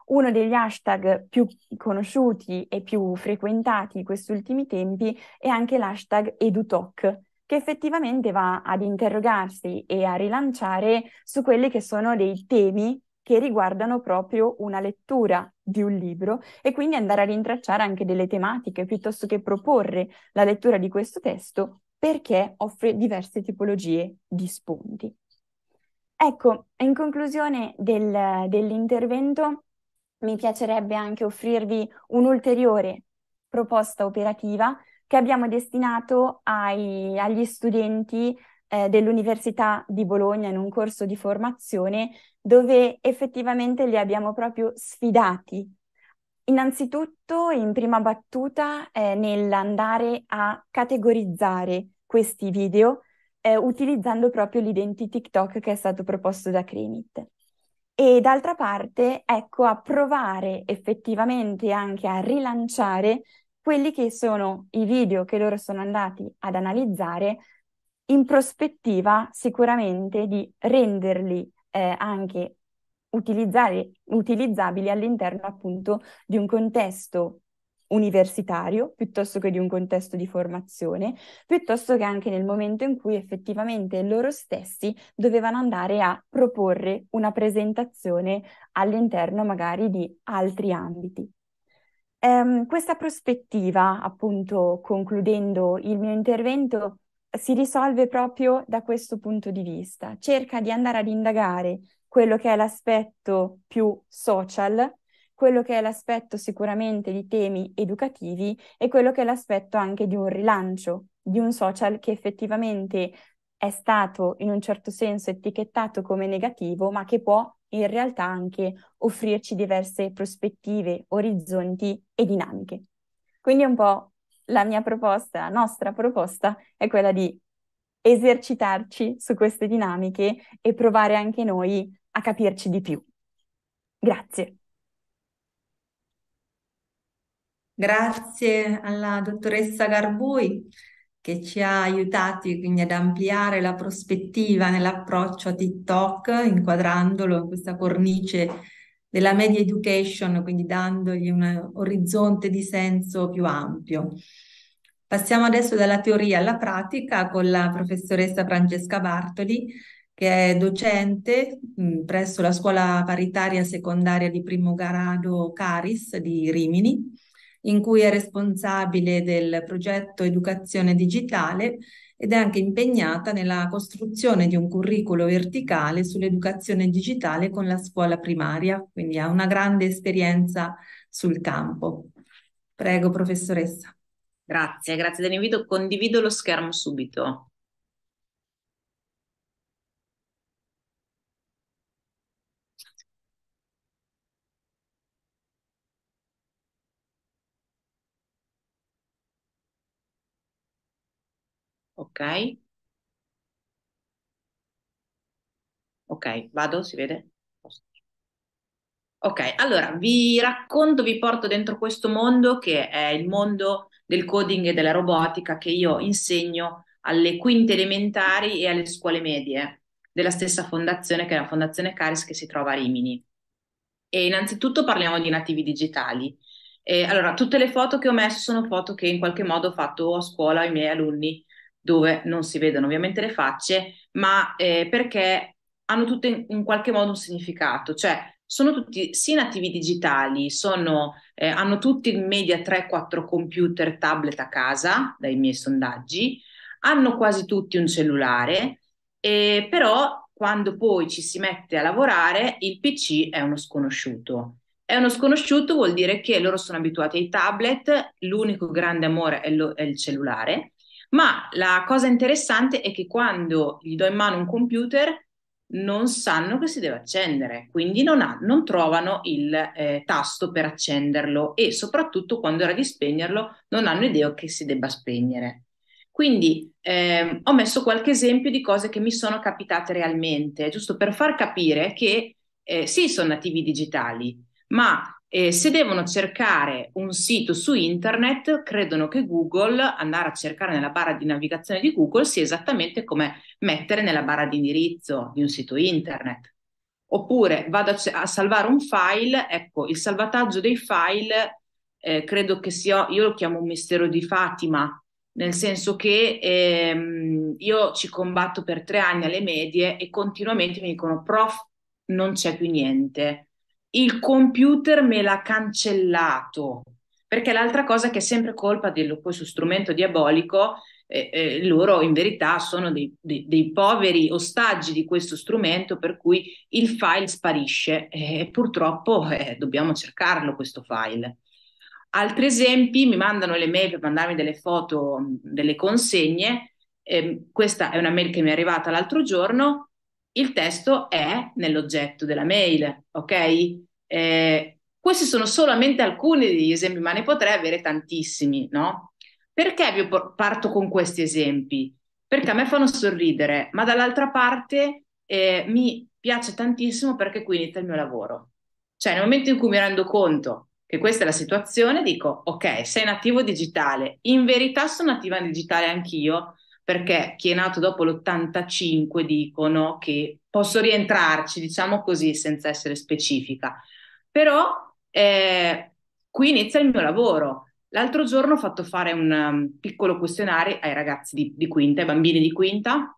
Uno degli hashtag più conosciuti e più frequentati in questi ultimi tempi è anche l'hashtag EduTalk, che effettivamente va ad interrogarsi e a rilanciare su quelli che sono dei temi che riguardano proprio una lettura di un libro e quindi andare a rintracciare anche delle tematiche piuttosto che proporre la lettura di questo testo perché offre diverse tipologie di spunti. Ecco, in conclusione del, dell'intervento mi piacerebbe anche offrirvi un'ulteriore proposta operativa che abbiamo destinato ai, agli studenti eh, dell'Università di Bologna in un corso di formazione dove effettivamente li abbiamo proprio sfidati. Innanzitutto, in prima battuta, eh, nell'andare a categorizzare questi video eh, utilizzando proprio l'identity TikTok che è stato proposto da Cremit. E d'altra parte, ecco, a provare effettivamente anche a rilanciare quelli che sono i video che loro sono andati ad analizzare in prospettiva sicuramente di renderli eh, anche utilizzabili all'interno appunto di un contesto universitario piuttosto che di un contesto di formazione, piuttosto che anche nel momento in cui effettivamente loro stessi dovevano andare a proporre una presentazione all'interno magari di altri ambiti. Ehm, questa prospettiva, appunto, concludendo il mio intervento, si risolve proprio da questo punto di vista. Cerca di andare ad indagare quello che è l'aspetto più social, quello che è l'aspetto sicuramente di temi educativi e quello che è l'aspetto anche di un rilancio di un social che effettivamente è stato in un certo senso etichettato come negativo, ma che può in realtà anche offrirci diverse prospettive, orizzonti e dinamiche. Quindi è un po' la mia proposta, la nostra proposta è quella di esercitarci su queste dinamiche e provare anche noi a capirci di più. Grazie. Grazie alla dottoressa Garbui che ci ha aiutati quindi ad ampliare la prospettiva nell'approccio a TikTok, inquadrandolo in questa cornice della media education, quindi dandogli un orizzonte di senso più ampio. Passiamo adesso dalla teoria alla pratica con la professoressa Francesca Bartoli, che è docente mh, mm, presso la scuola paritaria secondaria di primo grado Caris di Rimini, in cui è responsabile del progetto Educazione Digitale ed è anche impegnata nella costruzione di un curriculo verticale sull'educazione digitale con la scuola primaria, quindi ha una grande esperienza sul campo. Prego, professoressa. Grazie, grazie dell'invito. Condivido lo schermo subito. ok? Ok, vado, si vede? Ok, allora vi racconto, vi porto dentro questo mondo che è il mondo del coding e della robotica che io insegno alle quinte elementari e alle scuole medie della stessa fondazione che è la Fondazione Caris che si trova a Rimini. E innanzitutto parliamo di nativi digitali. E allora, tutte le foto che ho messo sono foto che in qualche modo ho fatto a scuola ai miei alunni dove non si vedono ovviamente le facce, ma eh, perché hanno tutte in, qualche modo un significato, cioè sono tutti sì nativi digitali, sono, eh, hanno tutti in media 3-4 computer, tablet a casa, dai miei sondaggi, hanno quasi tutti un cellulare, eh, però quando poi ci si mette a lavorare il PC è uno sconosciuto. È uno sconosciuto vuol dire che loro sono abituati ai tablet, l'unico grande amore è, lo, è il cellulare ma la cosa interessante è che quando gli do in mano un computer non sanno che si deve accendere, quindi non, ha, non trovano il eh, tasto per accenderlo e soprattutto quando era di spegnerlo non hanno idea che si debba spegnere. Quindi ehm, ho messo qualche esempio di cose che mi sono capitate realmente, giusto per far capire che eh, sì, sono nativi digitali, ma e se devono cercare un sito su internet, credono che Google, andare a cercare nella barra di navigazione di Google, sia esattamente come mettere nella barra di indirizzo di un sito internet. Oppure vado a, a salvare un file, ecco, il salvataggio dei file eh, credo che sia, io lo chiamo un mistero di Fatima, nel senso che ehm, io ci combatto per tre anni alle medie e continuamente mi dicono, prof, non c'è più niente il computer me l'ha cancellato. Perché l'altra cosa è che è sempre colpa di questo strumento diabolico, eh, eh, loro in verità sono dei, dei, dei, poveri ostaggi di questo strumento per cui il file sparisce e purtroppo eh, dobbiamo cercarlo questo file. Altri esempi, mi mandano le mail per mandarmi delle foto mm, delle consegne, ehm, questa è una mail che mi è arrivata l'altro giorno, il testo è nell'oggetto della mail, ok? Eh, questi sono solamente alcuni degli esempi, ma ne potrei avere tantissimi, no? Perché vi parto con questi esempi? Perché a me fanno sorridere, ma dall'altra parte eh, mi piace tantissimo perché qui inizia il mio lavoro. Cioè, nel momento in cui mi rendo conto che questa è la situazione, dico, ok, sei nativo digitale. In verità sono nativa digitale anch'io, perché chi è nato dopo l'85 dicono che posso rientrarci, diciamo così, senza essere specifica. Però eh, qui inizia il mio lavoro. L'altro giorno ho fatto fare un um, piccolo questionario ai ragazzi di, di quinta, ai bambini di quinta,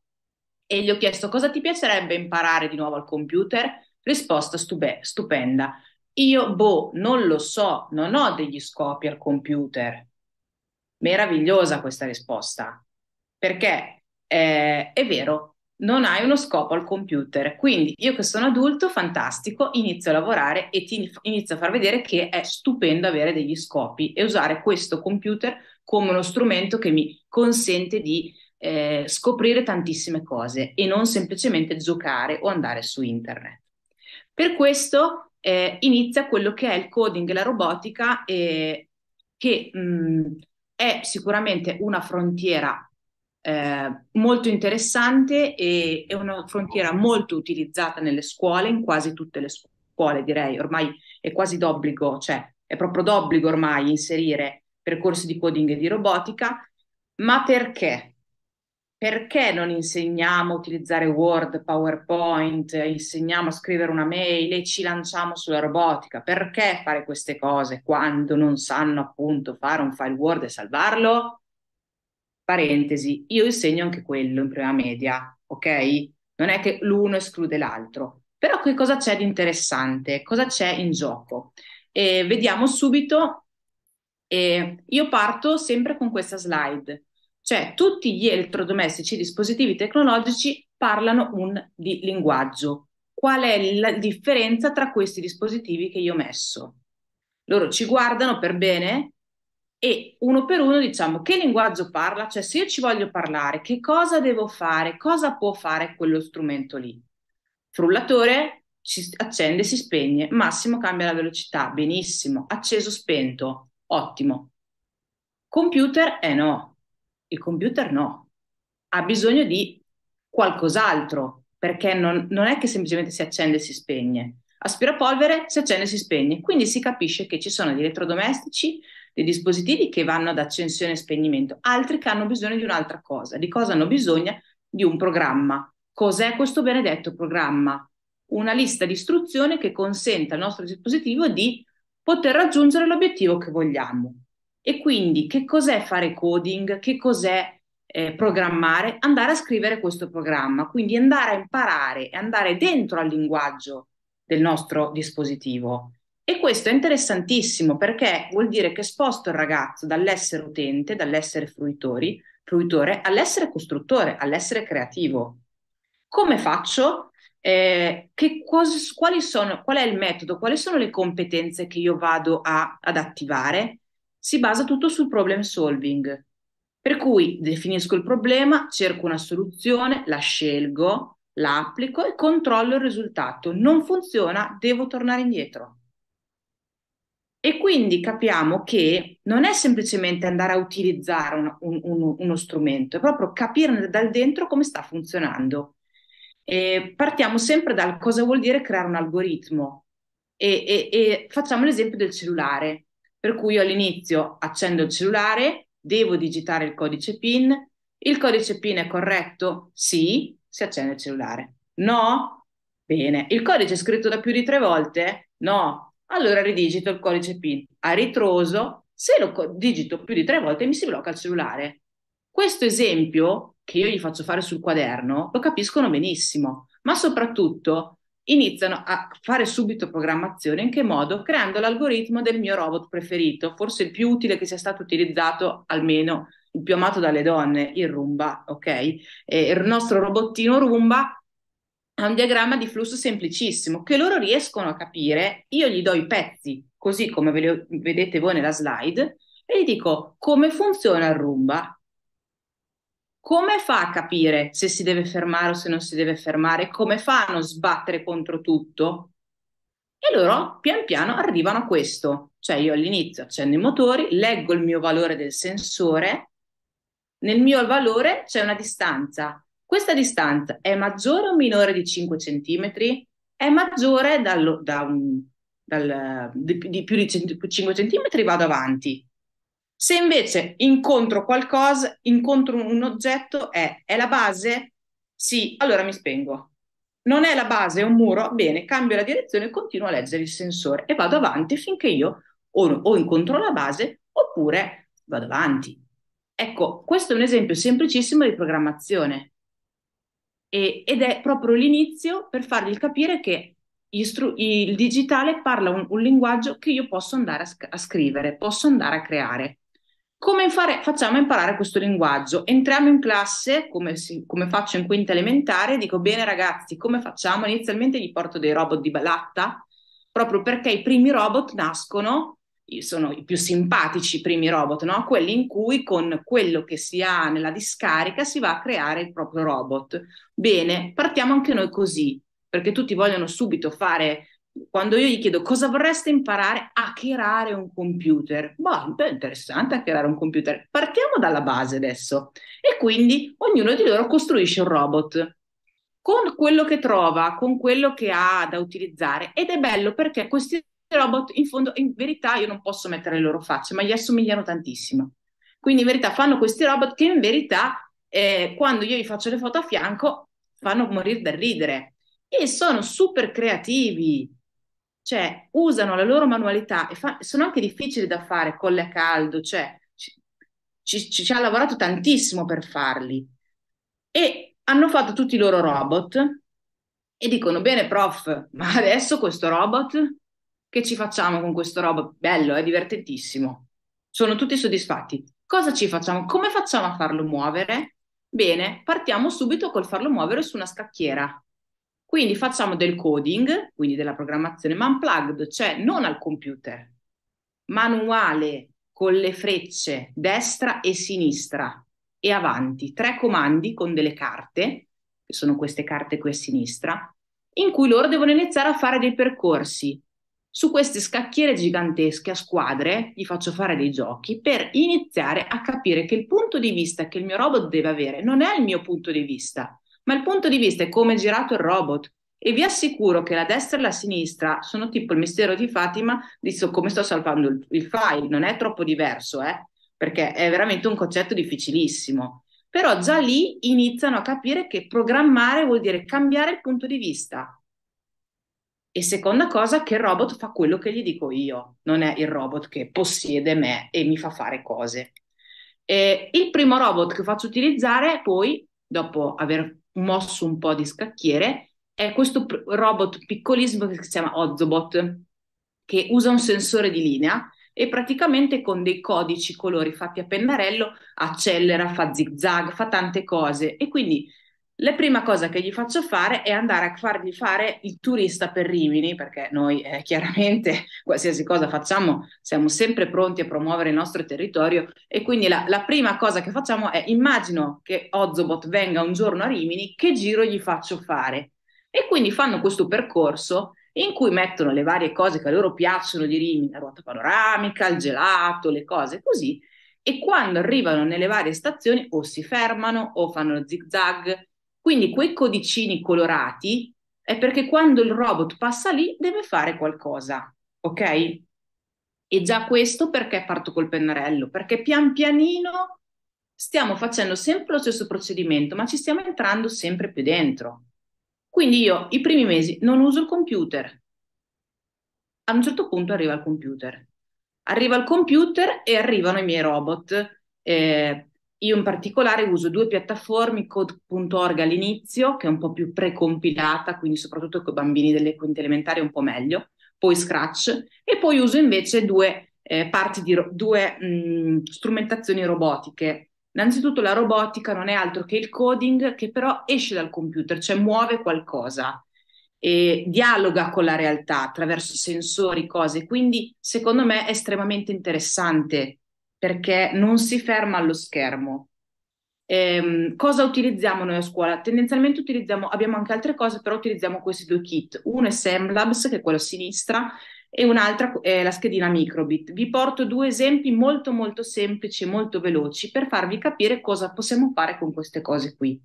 e gli ho chiesto cosa ti piacerebbe imparare di nuovo al computer. Risposta stube- stupenda. Io, boh, non lo so, non ho degli scopi al computer. Meravigliosa questa risposta, perché eh, è vero, non hai uno scopo al computer. Quindi io che sono adulto, fantastico, inizio a lavorare e ti inizio a far vedere che è stupendo avere degli scopi e usare questo computer come uno strumento che mi consente di eh, scoprire tantissime cose e non semplicemente giocare o andare su internet. Per questo eh, inizia quello che è il coding e la robotica eh, che mh, mm, è sicuramente una frontiera eh, molto interessante e è una frontiera molto utilizzata nelle scuole, in quasi tutte le scuole direi, ormai è quasi d'obbligo, cioè è proprio d'obbligo ormai inserire percorsi di coding e di robotica, ma perché? Perché non insegniamo a utilizzare Word, PowerPoint, insegniamo a scrivere una mail e ci lanciamo sulla robotica? Perché fare queste cose quando non sanno appunto fare un file Word e salvarlo? Parentesi, io insegno anche quello in prima media, ok? Non è che l'uno esclude l'altro, però che cosa c'è di interessante? Cosa c'è in gioco? E vediamo subito, e io parto sempre con questa slide, cioè tutti gli elettrodomestici e dispositivi tecnologici parlano un di linguaggio. Qual è la differenza tra questi dispositivi che io ho messo? Loro ci guardano per bene e uno per uno diciamo che linguaggio parla, cioè se io ci voglio parlare, che cosa devo fare, cosa può fare quello strumento lì. Frullatore si accende, si spegne, massimo cambia la velocità, benissimo, acceso, spento, ottimo. Computer eh no, il computer no, ha bisogno di qualcos'altro, perché non, non è che semplicemente si accende e si spegne. Aspirapolvere, si accende e si spegne. Quindi si capisce che ci sono gli elettrodomestici, dei dispositivi che vanno ad accensione e spegnimento, altri che hanno bisogno di un'altra cosa. Di cosa hanno bisogno? Di un programma. Cos'è questo benedetto programma? Una lista di istruzioni che consente al nostro dispositivo di poter raggiungere l'obiettivo che vogliamo. E quindi che cos'è fare coding? Che cos'è eh, programmare? Andare a scrivere questo programma, quindi andare a imparare e andare dentro al linguaggio del nostro dispositivo. E questo è interessantissimo perché vuol dire che sposto il ragazzo dall'essere utente, dall'essere fruitori, fruitore, all'essere costruttore, all'essere creativo. Come faccio? Eh, che cos- quali sono, qual è il metodo? Quali sono le competenze che io vado a, ad attivare? Si basa tutto sul problem solving. Per cui definisco il problema, cerco una soluzione, la scelgo, la applico e controllo il risultato. Non funziona, devo tornare indietro. E quindi capiamo che non è semplicemente andare a utilizzare un, un, un, uno strumento, è proprio capirne dal dentro come sta funzionando. E partiamo sempre dal cosa vuol dire creare un algoritmo e, e, e facciamo l'esempio del cellulare, per cui io all'inizio accendo il cellulare, devo digitare il codice PIN, il codice PIN è corretto? Sì, si accende il cellulare. No? Bene. Il codice è scritto da più di tre volte? No. Allora ridigito il codice PIN a ritroso. Se lo co- digito più di tre volte mi si blocca il cellulare. Questo esempio che io gli faccio fare sul quaderno lo capiscono benissimo, ma soprattutto iniziano a fare subito programmazione. In che modo? Creando l'algoritmo del mio robot preferito, forse il più utile che sia stato utilizzato almeno il più amato dalle donne, il Roomba, ok? E il nostro robottino Roomba ha un diagramma di flusso semplicissimo che loro riescono a capire. Io gli do i pezzi, così come ve le, vedete voi nella slide, e gli dico come funziona il Roomba. Come fa a capire se si deve fermare o se non si deve fermare? Come fa a non sbattere contro tutto? E loro pian piano arrivano a questo, cioè io all'inizio accendo i motori, leggo il mio valore del sensore nel mio valore c'è una distanza. Questa distanza è maggiore o minore di 5 cm? È maggiore dal, da un, dal, di, di, più di 5 cm vado avanti. Se invece incontro qualcosa, incontro un oggetto, è, è la base? Sì, allora mi spengo. Non è la base, è un muro? Bene, cambio la direzione e continuo a leggere il sensore e vado avanti finché io o, o incontro la base oppure vado avanti. Ecco, questo è un esempio semplicissimo di programmazione e, ed è proprio l'inizio per fargli capire che stru- il digitale parla un, un, linguaggio che io posso andare a, sc- a scrivere, posso andare a creare. Come fare, facciamo a imparare questo linguaggio? Entriamo in classe, come, si, come, faccio in quinta elementare, dico bene ragazzi, come facciamo? Inizialmente gli porto dei robot di balatta, proprio perché i primi robot nascono sono i più simpatici i primi robot, no? quelli in cui con quello che si ha nella discarica si va a creare il proprio robot. Bene, partiamo anche noi così, perché tutti vogliono subito fare, quando io gli chiedo cosa vorreste imparare, a creare un computer. Boh, è interessante a creare un computer. Partiamo dalla base adesso. E quindi ognuno di loro costruisce un robot con quello che trova, con quello che ha da utilizzare ed è bello perché questi robot in fondo, in verità io non posso mettere le loro facce, ma gli assomigliano tantissimo. Quindi in verità fanno questi robot che in verità eh, quando io gli faccio le foto a fianco fanno morire dal ridere e sono super creativi, cioè usano la loro manualità e fa- sono anche difficili da fare colle a caldo, cioè ci, ci, ci ha lavorato tantissimo per farli e hanno fatto tutti i loro robot e dicono bene prof, ma adesso questo robot che ci facciamo con questo roba? Bello, è divertentissimo. Sono tutti soddisfatti. Cosa ci facciamo? Come facciamo a farlo muovere? Bene, partiamo subito col farlo muovere su una scacchiera. Quindi facciamo del coding, quindi della programmazione, ma unplugged, cioè non al computer, manuale con le frecce destra e sinistra e avanti, tre comandi con delle carte, che sono queste carte qui a sinistra, in cui loro devono iniziare a fare dei percorsi su queste scacchiere gigantesche a squadre gli faccio fare dei giochi per iniziare a capire che il punto di vista che il mio robot deve avere non è il mio punto di vista, ma il punto di vista è come è girato il robot. E vi assicuro che la destra e la sinistra sono tipo il mistero di Fatima di so come sto salvando il, il file, non è troppo diverso, eh? perché è veramente un concetto difficilissimo. Però già lì iniziano a capire che programmare vuol dire cambiare il punto di vista, e seconda cosa, che il robot fa quello che gli dico io, non è il robot che possiede me e mi fa fare cose. E il primo robot che faccio utilizzare, poi, dopo aver mosso un po' di scacchiere, è questo robot piccolissimo che si chiama Ozobot, che usa un sensore di linea e praticamente con dei codici colori fatti a pennarello accelera, fa zigzag, fa tante cose e quindi la prima cosa che gli faccio fare è andare a fargli fare il turista per Rimini, perché noi eh, chiaramente qualsiasi cosa facciamo siamo sempre pronti a promuovere il nostro territorio e quindi la, la, prima cosa che facciamo è immagino che Ozobot venga un giorno a Rimini, che giro gli faccio fare? E quindi fanno questo percorso in cui mettono le varie cose che a loro piacciono di Rimini, la ruota panoramica, il gelato, le cose così, e quando arrivano nelle varie stazioni o si fermano o fanno lo zig zag quindi quei codicini colorati è perché quando il robot passa lì deve fare qualcosa, ok? E già questo perché parto col pennarello? Perché pian pianino stiamo facendo sempre lo stesso procedimento, ma ci stiamo entrando sempre più dentro. Quindi io i primi mesi non uso il computer. A un certo punto arriva il computer. Arriva il computer e arrivano i miei robot eh, io in particolare uso due piattaforme, code.org all'inizio, che è un po' più precompilata, quindi soprattutto con i bambini delle quinte elementari è un po' meglio, poi Scratch, e poi uso invece due, eh, ro- due mh, mm, strumentazioni robotiche. Innanzitutto la robotica non è altro che il coding che però esce dal computer, cioè muove qualcosa e dialoga con la realtà attraverso sensori, cose. Quindi secondo me è estremamente interessante perché non si ferma allo schermo. Ehm, cosa utilizziamo noi a scuola? Tendenzialmente utilizziamo, abbiamo anche altre cose, però utilizziamo questi due kit. Uno è Semlabs, che è quello a sinistra, e un'altra è la schedina Microbit. Vi porto due esempi molto molto semplici e molto veloci per farvi capire cosa possiamo fare con queste cose qui.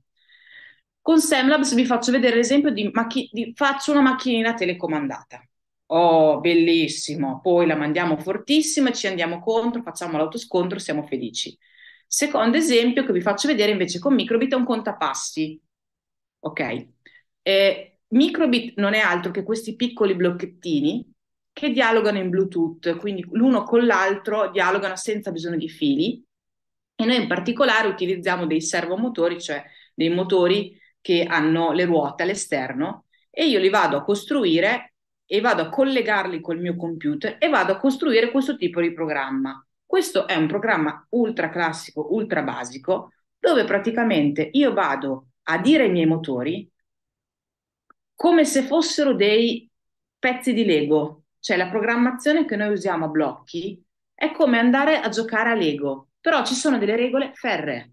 Con Semlabs vi faccio vedere l'esempio di, machi- di faccio una macchinina telecomandata oh bellissimo, poi la mandiamo fortissima, ci andiamo contro, facciamo l'autoscontro, siamo felici. Secondo esempio che vi faccio vedere invece con Microbit è un contapassi. Ok? Eh, Microbit non è altro che questi piccoli blocchettini che dialogano in Bluetooth, quindi l'uno con l'altro dialogano senza bisogno di fili e noi in particolare utilizziamo dei servomotori, cioè dei motori che hanno le ruote all'esterno e io li vado a costruire e vado a collegarli col mio computer e vado a costruire questo tipo di programma. Questo è un programma ultra classico, ultra basico, dove praticamente io vado a dire ai miei motori come se fossero dei pezzi di Lego, cioè la programmazione che noi usiamo a blocchi è come andare a giocare a Lego, però ci sono delle regole ferree.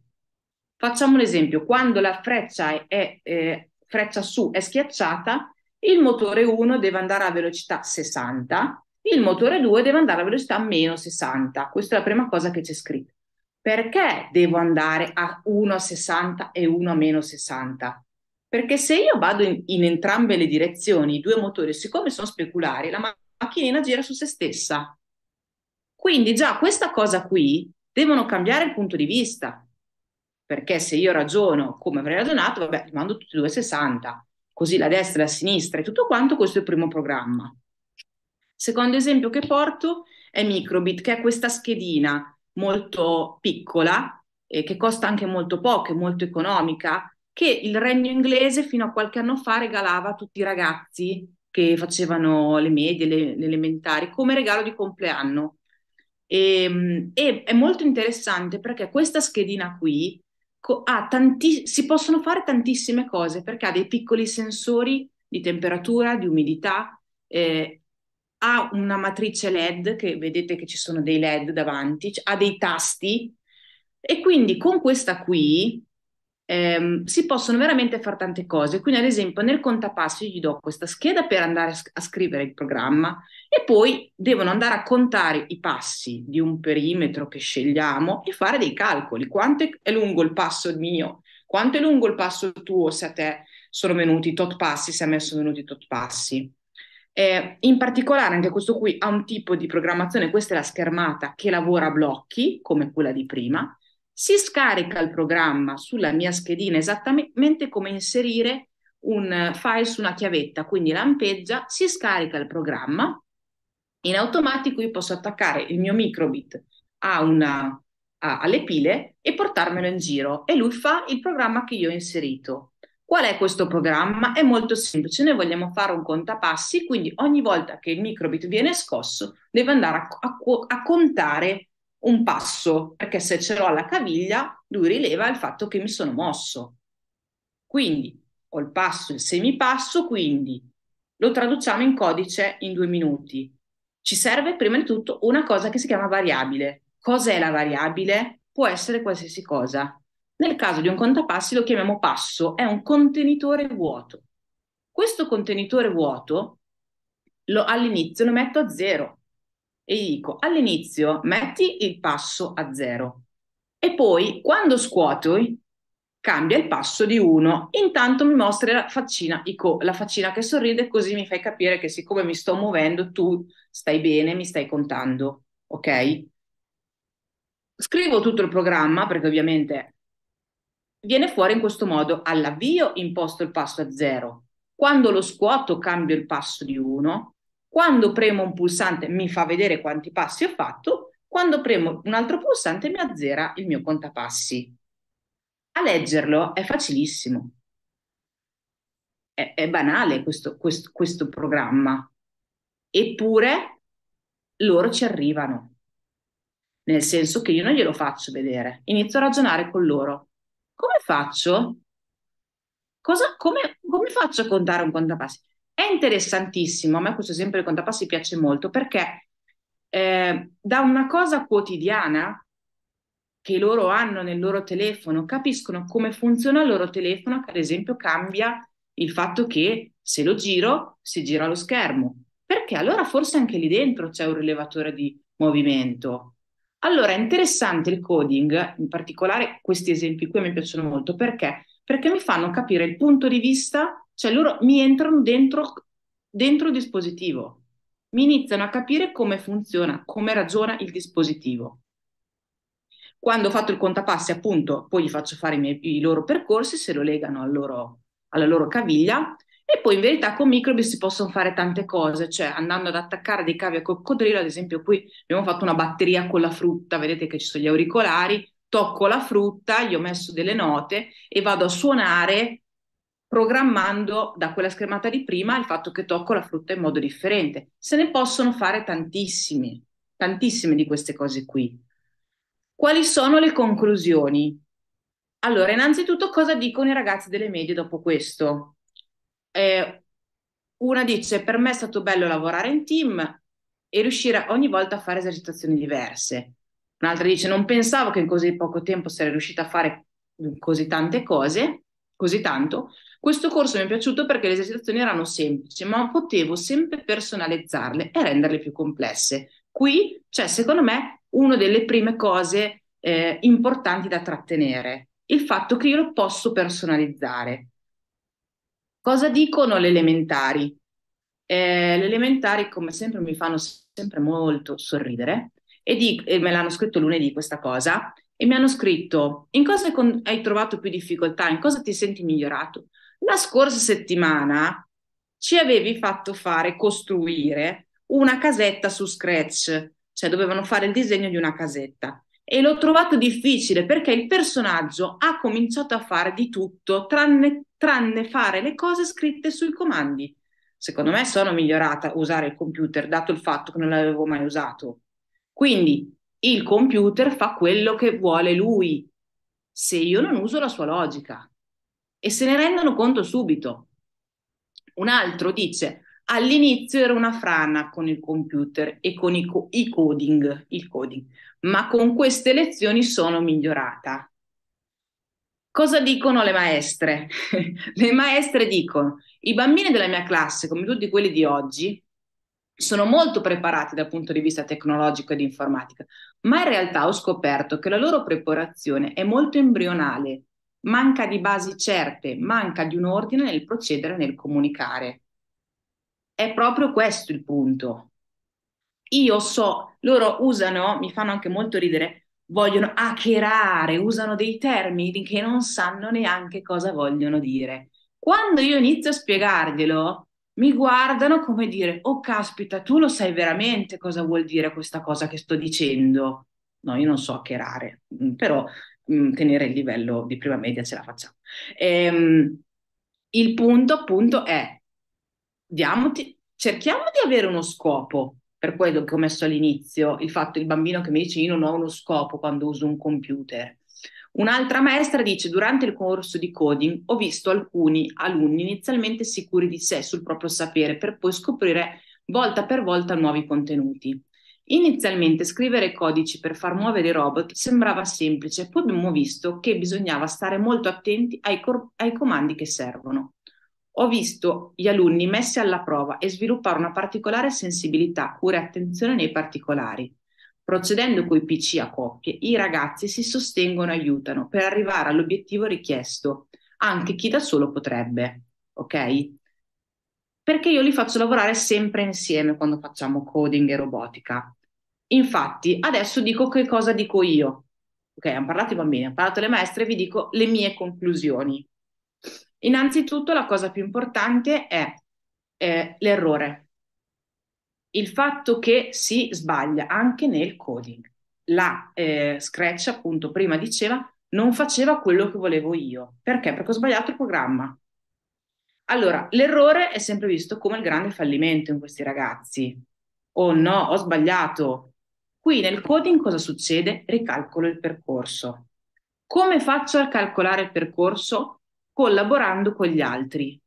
Facciamo un esempio, quando la freccia è, è, eh, è freccia su è schiacciata, il motore 1 deve andare a velocità 60, il motore 2 deve andare a velocità meno 60. Questa è la prima cosa che c'è scritta. Perché devo andare a 1 a 60 e 1 a meno 60? Perché se io vado in, in entrambe le direzioni, i due motori, siccome sono speculari, la ma- macchinina gira su se stessa. Quindi già questa cosa qui devono cambiare il punto di vista. Perché se io ragiono come avrei ragionato, vabbè, mando tutti e due 60 così la destra e la sinistra e tutto quanto, questo è il primo programma. Secondo esempio che porto è Microbit, che è questa schedina molto piccola, eh, che costa anche molto poco, è molto economica, che il regno inglese fino a qualche anno fa regalava a tutti i ragazzi che facevano le medie, le, le elementari, come regalo di compleanno. E, ehm, e, è molto interessante perché questa schedina qui ha tanti, si possono fare tantissime cose perché ha dei piccoli sensori di temperatura, di umidità, eh, ha una matrice LED che vedete che ci sono dei LED davanti, ha dei tasti e quindi con questa qui ehm, si possono veramente fare tante cose. Quindi, ad esempio, nel contapassi io gli do questa scheda per andare a, sc- a scrivere il programma e poi devono andare a contare i passi di un perimetro che scegliamo e fare dei calcoli. Quanto è lungo il passo mio? Quanto è lungo il passo tuo se a te sono venuti tot passi, se a me sono venuti tot passi? Eh, in particolare anche questo qui ha un tipo di programmazione, questa è la schermata che lavora a blocchi, come quella di prima, si scarica il programma sulla mia schedina esattamente come inserire un eh, file su una chiavetta, quindi lampeggia, si scarica il programma, in automatico io posso attaccare il mio microbit a una, a, alle pile e portarmelo in giro e lui fa il programma che io ho inserito. Qual è questo programma? È molto semplice, noi vogliamo fare un contapassi, quindi ogni volta che il microbit viene scosso deve andare a, a, a contare un passo, perché se ce l'ho alla caviglia, lui rileva il fatto che mi sono mosso. Quindi ho il passo, il semipasso, quindi lo traduciamo in codice in due minuti. Ci serve prima di tutto una cosa che si chiama variabile. Cos'è la variabile? Può essere qualsiasi cosa. Nel caso di un contapassi lo chiamiamo passo, è un contenitore vuoto. Questo contenitore vuoto lo, all'inizio lo metto a zero, e gli dico all'inizio metti il passo a zero e poi quando scuoti cambia il passo di uno, intanto mi mostri la faccina, Ico, la faccina che sorride così mi fai capire che siccome mi sto muovendo tu stai bene, mi stai contando, ok? Scrivo tutto il programma perché ovviamente viene fuori in questo modo, all'avvio imposto il passo a zero, quando lo scuoto cambio il passo di uno, quando premo un pulsante mi fa vedere quanti passi ho fatto, quando premo un altro pulsante mi azzera il mio contapassi. A leggerlo è facilissimo. È, è banale questo, questo, questo programma. Eppure loro ci arrivano. Nel senso che io non glielo faccio vedere. Inizio a ragionare con loro. Come faccio? Cosa, come, come, faccio a contare un contapassi? interessantissimo, a me questo esempio del contapassi piace molto perché eh, da una cosa quotidiana che loro hanno nel loro telefono, capiscono come funziona il loro telefono, che ad esempio cambia il fatto che se lo giro, si gira lo schermo, perché allora forse anche lì dentro c'è un rilevatore di movimento. Allora è interessante il coding, in particolare questi esempi qui mi piacciono molto perché? Perché mi fanno capire il punto di vista cioè loro mi entrano dentro, dentro il dispositivo, mi iniziano a capire come funziona, come ragiona il dispositivo. Quando ho fatto il contapassi, appunto, poi gli faccio fare i, miei, i loro percorsi, se lo legano al loro, alla loro caviglia, e poi in verità con microbi si possono fare tante cose, cioè andando ad attaccare dei cavi a coccodrillo, ad esempio qui abbiamo fatto una batteria con la frutta, vedete che ci sono gli auricolari, tocco la frutta, gli ho messo delle note e vado a suonare programmando da quella schermata di prima il fatto che tocco la frutta in modo differente. Se ne possono fare tantissime, tantissime di queste cose qui. Quali sono le conclusioni? Allora, innanzitutto cosa dicono i ragazzi delle medie dopo questo? Eh, una dice, per me è stato bello lavorare in team e riuscire ogni volta a fare esercitazioni diverse. Un'altra dice, non pensavo che in così poco tempo sarei riuscita a fare mm, così tante cose, così tanto, questo corso mi è piaciuto perché le esercitazioni erano semplici, ma potevo sempre personalizzarle e renderle più complesse. Qui c'è, cioè, secondo me, una delle prime cose eh, importanti da trattenere, il fatto che io lo posso personalizzare. Cosa dicono le elementari? Eh, le elementari, come sempre, mi fanno sempre molto sorridere e, di, e me l'hanno scritto lunedì questa cosa e mi hanno scritto in cosa hai trovato più difficoltà, in cosa ti senti migliorato. La scorsa settimana ci avevi fatto fare costruire una casetta su Scratch, cioè dovevano fare il disegno di una casetta. E l'ho trovato difficile perché il personaggio ha cominciato a fare di tutto tranne, tranne fare le cose scritte sui comandi. Secondo me sono migliorata a usare il computer, dato il fatto che non l'avevo mai usato. Quindi il computer fa quello che vuole lui, se io non uso la sua logica e se ne rendono conto subito. Un altro dice, all'inizio era una frana con il computer e con i, co- i coding, coding, ma con queste lezioni sono migliorata. Cosa dicono le maestre? le maestre dicono, i bambini della mia classe, come tutti quelli di oggi, sono molto preparati dal punto di vista tecnologico ed informatica, ma in realtà ho scoperto che la loro preparazione è molto embrionale manca di basi certe, manca di un ordine nel procedere, nel comunicare. È proprio questo il punto. Io so, loro usano, mi fanno anche molto ridere, vogliono hackerare, usano dei termini che non sanno neanche cosa vogliono dire. Quando io inizio a spiegarglielo, mi guardano come dire, oh caspita, tu lo sai veramente cosa vuol dire questa cosa che sto dicendo. No, io non so hackerare, mm, però mh, mm, tenere il livello di prima media ce la facciamo. Ehm, il punto appunto è diamoti, cerchiamo di avere uno scopo, per quello che ho messo all'inizio, il fatto il bambino che mi dice io non ho uno scopo quando uso un computer. Un'altra maestra dice durante il corso di coding ho visto alcuni alunni inizialmente sicuri di sé sul proprio sapere per poi scoprire volta per volta nuovi contenuti. Inizialmente scrivere codici per far muovere i robot sembrava semplice, poi abbiamo visto che bisognava stare molto attenti ai, cor- ai comandi che servono. Ho visto gli alunni messi alla prova e sviluppare una particolare sensibilità, cura e attenzione nei particolari. Procedendo coi PC a coppie, i ragazzi si sostengono e aiutano per arrivare all'obiettivo richiesto, anche chi da solo potrebbe, ok? Perché io li faccio lavorare sempre insieme quando facciamo coding e robotica. Infatti, adesso dico che cosa dico io. Ok, hanno parlato i bambini, hanno parlato le maestre, vi dico le mie conclusioni. Innanzitutto, la cosa più importante è eh, l'errore, il fatto che si sbaglia anche nel coding. La eh, Scratch, appunto, prima diceva non faceva quello che volevo io. Perché? Perché ho sbagliato il programma. Allora, l'errore è sempre visto come il grande fallimento in questi ragazzi. Oh no, ho sbagliato, Qui nel coding cosa succede? Ricalcolo il percorso. Come faccio a calcolare il percorso? Collaborando con gli altri.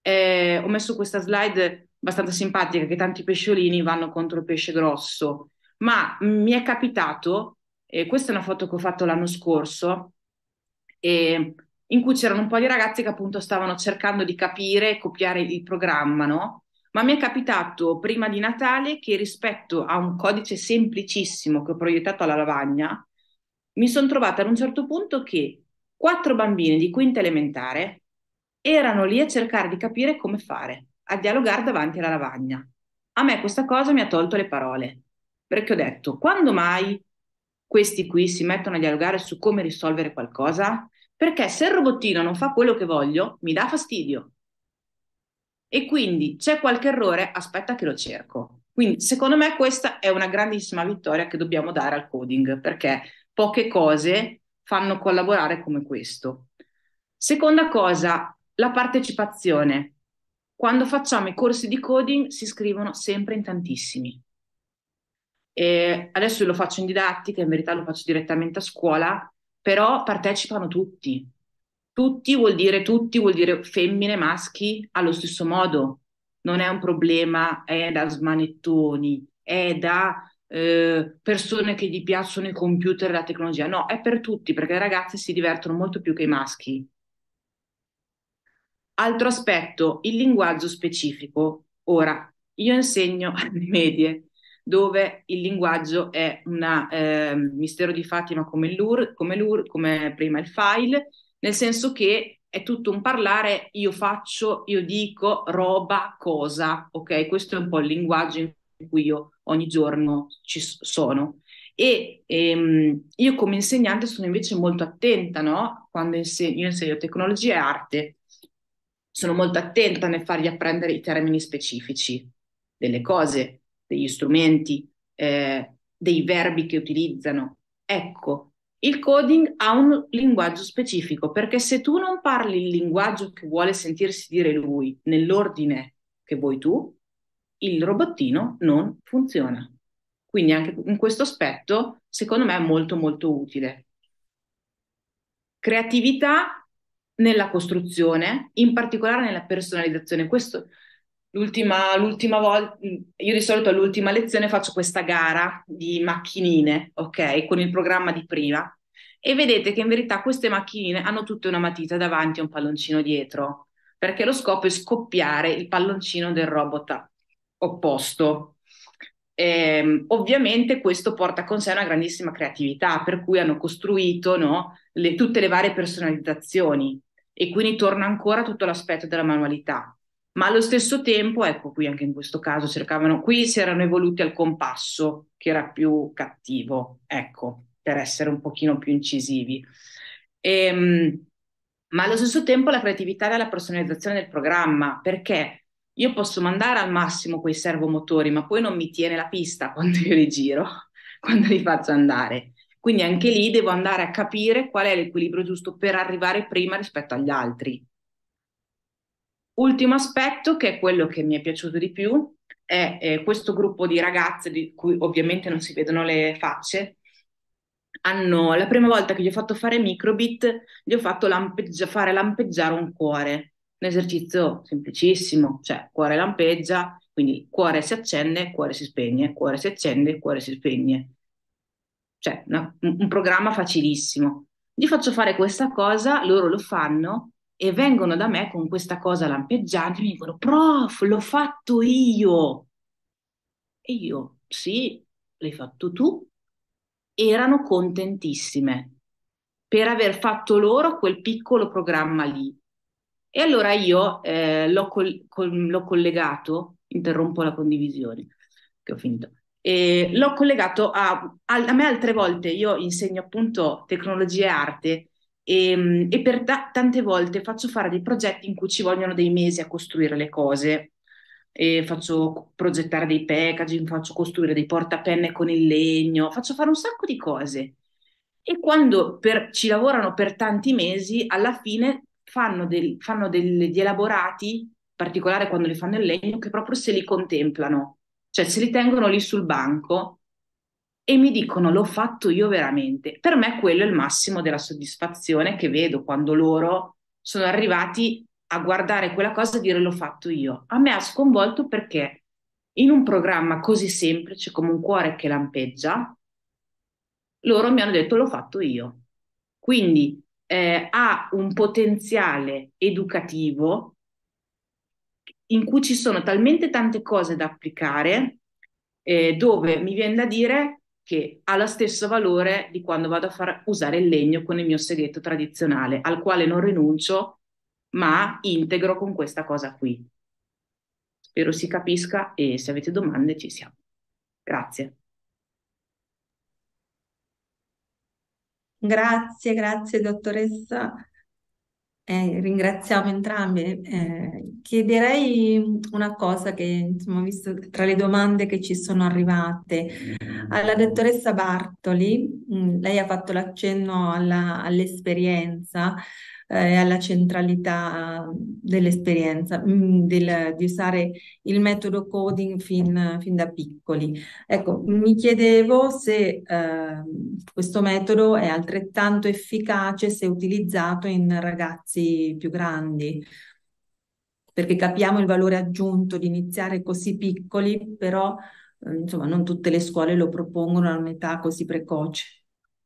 Eh, ho messo questa slide abbastanza simpatica che tanti pesciolini vanno contro il pesce grosso, ma mi è capitato, eh, questa è una foto che ho fatto l'anno scorso, eh, in cui c'erano un po' di ragazzi che appunto stavano cercando di capire e copiare il programma, no? ma mi è capitato prima di Natale che rispetto a un codice semplicissimo che ho proiettato alla lavagna, mi sono trovata ad un certo punto che quattro bambini di quinta elementare erano lì a cercare di capire come fare, a dialogare davanti alla lavagna. A me questa cosa mi ha tolto le parole, perché ho detto, quando mai questi qui si mettono a dialogare su come risolvere qualcosa? Perché se il robottino non fa quello che voglio, mi dà fastidio e quindi c'è qualche errore, aspetta che lo cerco. Quindi secondo me questa è una grandissima vittoria che dobbiamo dare al coding perché poche cose fanno collaborare come questo. Seconda cosa, la partecipazione. Quando facciamo i corsi di coding si scrivono sempre in tantissimi. E adesso lo faccio in didattica, in verità lo faccio direttamente a scuola, però partecipano tutti, tutti vuol dire tutti, vuol dire femmine, maschi, allo stesso modo. Non è un problema, è da smanettoni, è da eh, persone che gli piacciono i computer e la tecnologia. No, è per tutti, perché le ragazze si divertono molto più che i maschi. Altro aspetto, il linguaggio specifico. Ora, io insegno alle medie, dove il linguaggio è un eh, mistero di Fatima come l'UR, come l'UR, come prima il file, nel senso che è tutto un parlare, io faccio, io dico, roba, cosa, ok? Questo è un po' il linguaggio in cui io ogni giorno ci sono. E ehm, io come insegnante sono invece molto attenta, no? Quando insegno, insegno tecnologia e arte, sono molto attenta nel fargli apprendere i termini specifici delle cose, degli strumenti, eh, dei verbi che utilizzano. Ecco, il coding ha un linguaggio specifico perché se tu non parli il linguaggio che vuole sentirsi dire lui nell'ordine che vuoi tu, il robottino non funziona. Quindi anche in questo aspetto, secondo me, è molto molto utile. Creatività nella costruzione, in particolare nella personalizzazione. Questo L'ultima, l'ultima volta, io di solito all'ultima lezione faccio questa gara di macchinine, ok, con il programma di prima. E vedete che in verità queste macchinine hanno tutte una matita davanti e un palloncino dietro, perché lo scopo è scoppiare il palloncino del robot opposto. E, ehm, ovviamente questo porta con sé una grandissima creatività, per cui hanno costruito no, le, tutte le varie personalizzazioni e quindi torna ancora tutto l'aspetto della manualità ma allo stesso tempo, ecco qui anche in questo caso cercavano, qui si erano evoluti al compasso che era più cattivo, ecco, per essere un pochino più incisivi. E, ehm, ma allo stesso tempo la creatività era la personalizzazione del programma, perché io posso mandare al massimo quei servomotori, ma poi non mi tiene la pista quando io li giro, quando li faccio andare. Quindi anche lì devo andare a capire qual è l'equilibrio giusto per arrivare prima rispetto agli altri. Ultimo aspetto, che è quello che mi è piaciuto di più, è eh, questo gruppo di ragazze, di cui ovviamente non si vedono le facce, hanno, la prima volta che gli ho fatto fare microbit, gli ho fatto lampeggia, fare lampeggiare un cuore, un esercizio semplicissimo, cioè cuore lampeggia, quindi cuore si accende, cuore si spegne, cuore si accende, cuore si spegne. Cioè una, un programma facilissimo. Gli faccio fare questa cosa, loro lo fanno e vengono da me con questa cosa lampeggiante e mi dicono, prof, l'ho fatto io. E io, sì, l'hai fatto tu. Erano contentissime per aver fatto loro quel piccolo programma lì. E allora io eh, l'ho, col- col- l'ho collegato, interrompo la condivisione, che ho finito. E l'ho collegato a, a, me altre volte, io insegno appunto tecnologia e arte e, ehm, e per ta- tante volte faccio fare dei progetti in cui ci vogliono dei mesi a costruire le cose. E faccio progettare dei packaging, faccio costruire dei portapenne con il legno, faccio fare un sacco di cose. E quando per, ci lavorano per tanti mesi, alla fine fanno, del, fanno degli elaborati, in particolare quando li fanno in legno, che proprio se li contemplano, cioè se li tengono lì sul banco e mi dicono l'ho fatto io veramente. Per me quello è il massimo della soddisfazione che vedo quando loro sono arrivati a guardare quella cosa e dire l'ho fatto io. A me ha sconvolto perché in un programma così semplice come un cuore che lampeggia, loro mi hanno detto l'ho fatto io. Quindi eh, ha un potenziale educativo in cui ci sono talmente tante cose da applicare, eh, dove mi viene da dire che ha lo stesso valore di quando vado a far usare il legno con il mio seghetto tradizionale, al quale non rinuncio, ma integro con questa cosa qui. Spero si capisca e se avete domande ci siamo. Grazie. Grazie, grazie dottoressa. Eh, ringraziamo entrambi. Eh, chiederei una cosa che, insomma, visto tra le domande che ci sono arrivate, alla dottoressa Bartoli, mh, mm, lei ha fatto l'accenno alla, all'esperienza, e eh, alla centralità dell'esperienza, mm, del, di usare il metodo coding fin, fin, da piccoli. Ecco, mi chiedevo se eh, questo metodo è altrettanto efficace se utilizzato in ragazzi più grandi perché capiamo il valore aggiunto di iniziare così piccoli, però eh, insomma non tutte le scuole lo propongono a un'età così precoce.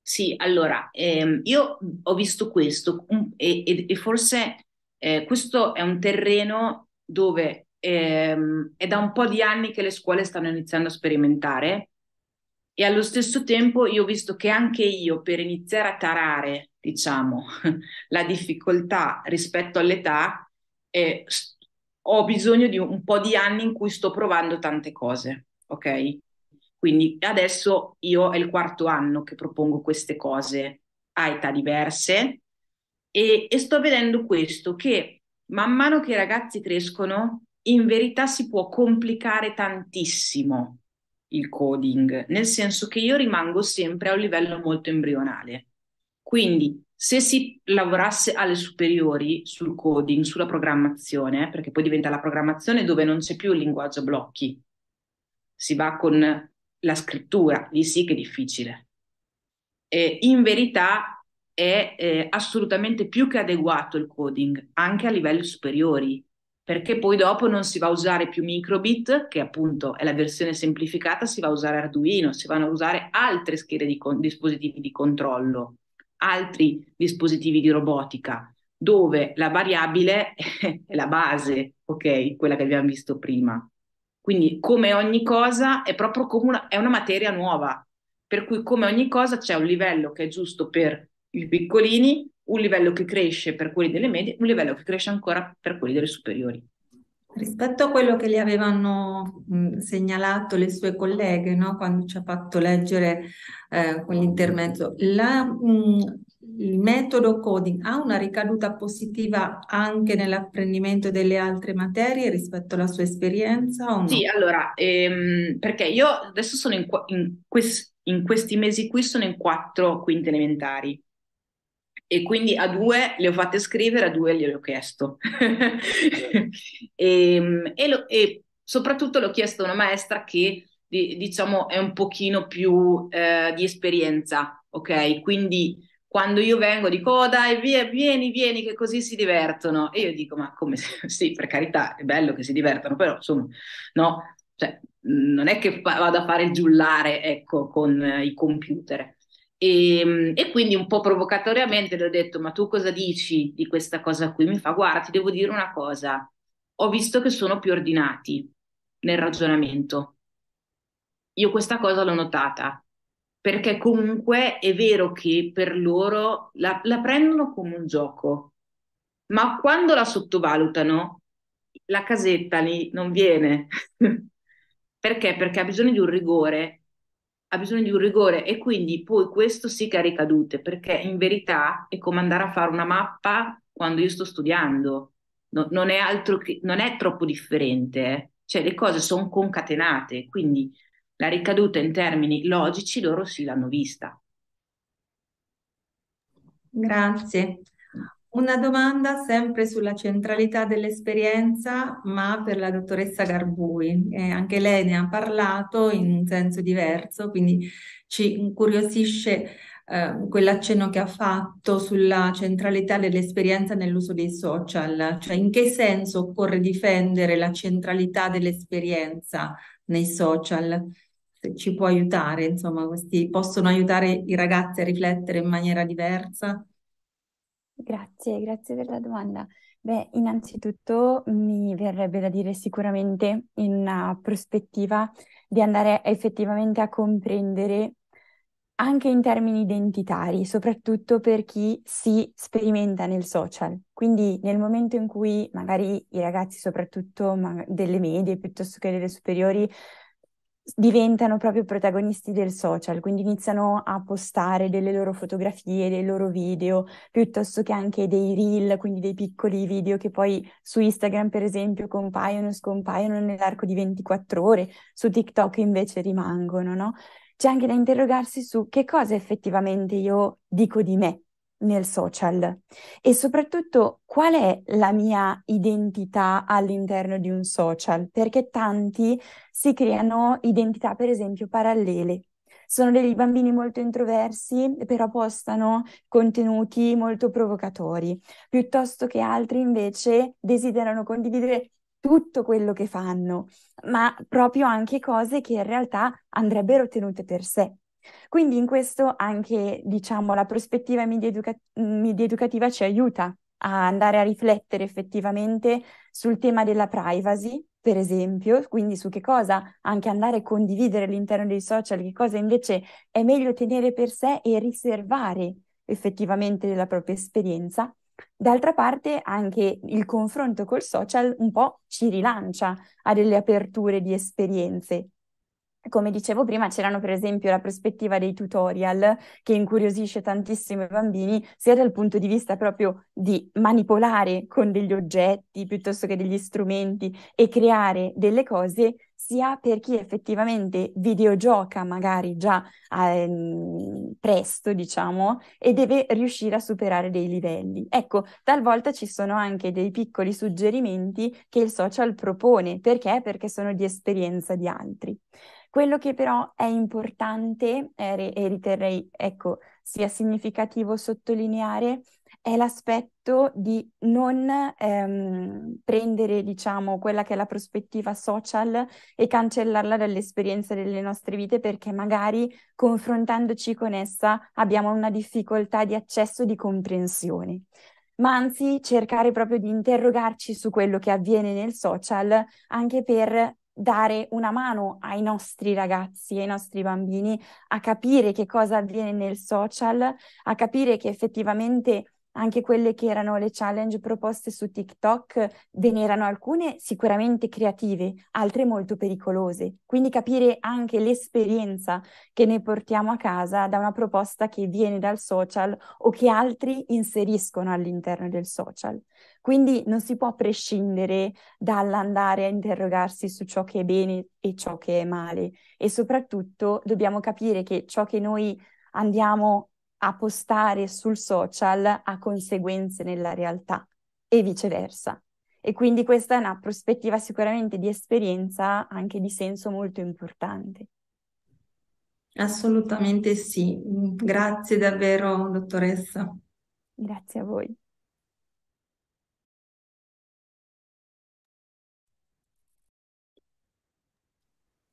Sì, allora, ehm, io ho visto questo um, e, e, e, forse eh, questo è un terreno dove ehm, è da un po' di anni che le scuole stanno iniziando a sperimentare e allo stesso tempo io ho visto che anche io per iniziare a tarare, diciamo, la difficoltà rispetto all'età, eh, ho bisogno di un po' di anni in cui sto provando tante cose, ok? Quindi adesso io è il quarto anno che propongo queste cose a età diverse e, e sto vedendo questo, che man mano che i ragazzi crescono, in verità si può complicare tantissimo il coding, nel senso che io rimango sempre a un livello molto embrionale. Quindi se si lavorasse alle superiori sul coding, sulla programmazione, perché poi diventa la programmazione dove non c'è più il linguaggio blocchi, si va con la scrittura, lì sì che è difficile. Eh, in verità è eh, assolutamente più che adeguato il coding, anche a livelli superiori, perché poi dopo non si va a usare più microbit, che appunto è la versione semplificata, si va a usare Arduino, si vanno a usare altre schede di con- dispositivi di controllo, altri dispositivi di robotica, dove la variabile è la base, ok, quella che abbiamo visto prima. Quindi come ogni cosa è proprio come una, è una materia nuova, per cui come ogni cosa c'è un livello che è giusto per i piccolini, un livello che cresce per quelli delle medie, un livello che cresce ancora per quelli delle superiori. Rispetto a quello che le avevano mm, segnalato le sue colleghe, no? quando ci ha fatto leggere eh, quell'intermezzo, la, mh, mm, il metodo coding ha una ricaduta positiva anche nell'apprendimento delle altre materie rispetto alla sua esperienza? No? Sì, allora, ehm, perché io adesso sono in, in, quest, in, questi mesi qui sono in quattro quinte elementari e quindi a due le ho fatte scrivere, a due gliele ho chiesto. e, ehm, e, lo, e, soprattutto l'ho chiesto a una maestra che diciamo è un pochino più eh, di esperienza, ok? Quindi quando io vengo dico oh dai via, vieni vieni che così si divertono e io dico ma come sì per carità è bello che si divertano però insomma no cioè, mhmm, non è che vado a fare il giullare ecco con eh, i computer e, ehm, e, quindi un po' provocatoriamente le ho detto ma tu cosa dici di questa cosa qui mi fa guarda ti devo dire una cosa ho visto che sono più ordinati nel ragionamento io questa cosa l'ho notata perché comunque è vero che per loro la, la prendono come un gioco, ma quando la sottovalutano, la casetta lì non viene. perché? Perché ha bisogno di un rigore, ha bisogno di un rigore e quindi poi questo sì che ha ricadute, perché in verità è come andare a fare una mappa quando io sto studiando, no, non, è altro che, non è troppo differente, eh. cioè le cose sono concatenate, quindi la ricaduta in termini logici loro sì l'hanno vista. Grazie. Una domanda sempre sulla centralità dell'esperienza, ma per la dottoressa Garbui. Eh, anche lei ne ha parlato in un senso diverso, quindi ci incuriosisce eh, quell'accenno che ha fatto sulla centralità dell'esperienza nell'uso dei social, cioè in che senso occorre difendere la centralità dell'esperienza nei social? ci può aiutare, insomma, questi possono aiutare i ragazzi a riflettere in maniera diversa? Grazie, grazie per la domanda. Beh, innanzitutto mi verrebbe da dire sicuramente in una uh, prospettiva di andare effettivamente a comprendere anche in termini identitari, soprattutto per chi si sperimenta nel social. Quindi nel momento in cui magari i ragazzi, soprattutto delle medie piuttosto che delle superiori, diventano proprio protagonisti del social, quindi iniziano a postare delle loro fotografie, dei loro video, piuttosto che anche dei reel, quindi dei piccoli video che poi su Instagram, per esempio, compaiono e scompaiono nell'arco di 24 ore, su TikTok invece rimangono, no? C'è anche da interrogarsi su che cosa effettivamente io dico di me nel social e soprattutto qual è la mia identità all'interno di un social, perché tanti si creano identità per esempio parallele. Sono dei bambini molto introversi, però postano contenuti molto provocatori, piuttosto che altri invece desiderano condividere tutto quello che fanno, ma proprio anche cose che in realtà andrebbero tenute per sé. Quindi in questo anche, diciamo, la prospettiva media, educa- media educativa ci aiuta a andare a riflettere effettivamente sul tema della privacy, per esempio, quindi su che cosa anche andare a condividere all'interno dei social, che cosa invece è meglio tenere per sé e riservare effettivamente della propria esperienza. D'altra parte anche il confronto col social un po' ci rilancia a delle aperture di esperienze come dicevo prima, c'erano per esempio la prospettiva dei tutorial che incuriosisce tantissimo i bambini, sia dal punto di vista proprio di manipolare con degli oggetti piuttosto che degli strumenti e creare delle cose, sia per chi effettivamente videogioca magari già eh, presto, diciamo, e deve riuscire a superare dei livelli. Ecco, talvolta ci sono anche dei piccoli suggerimenti che il social propone, perché? Perché sono di esperienza di altri. Quello che però è importante eh, e riterrei ecco, sia significativo sottolineare è l'aspetto di non ehm, prendere, diciamo, quella che è la prospettiva social e cancellarla dall'esperienza delle nostre vite perché magari confrontandoci con essa abbiamo una difficoltà di accesso e di comprensione. Ma anzi cercare proprio di interrogarci su quello che avviene nel social anche per dare una mano ai nostri ragazzi, ai nostri bambini a capire che cosa avviene nel social, a capire che effettivamente anche quelle che erano le challenge proposte su TikTok, ve ne erano alcune sicuramente creative, altre molto pericolose. Quindi capire anche l'esperienza che ne portiamo a casa da una proposta che viene dal social o che altri inseriscono all'interno del social. Quindi non si può prescindere dall'andare a interrogarsi su ciò che è bene e ciò che è male e soprattutto dobbiamo capire che ciò che noi andiamo a postare sul social ha conseguenze nella realtà e viceversa. E quindi questa è una prospettiva sicuramente di esperienza, anche di senso molto importante. Assolutamente sì, grazie davvero dottoressa. Grazie a voi.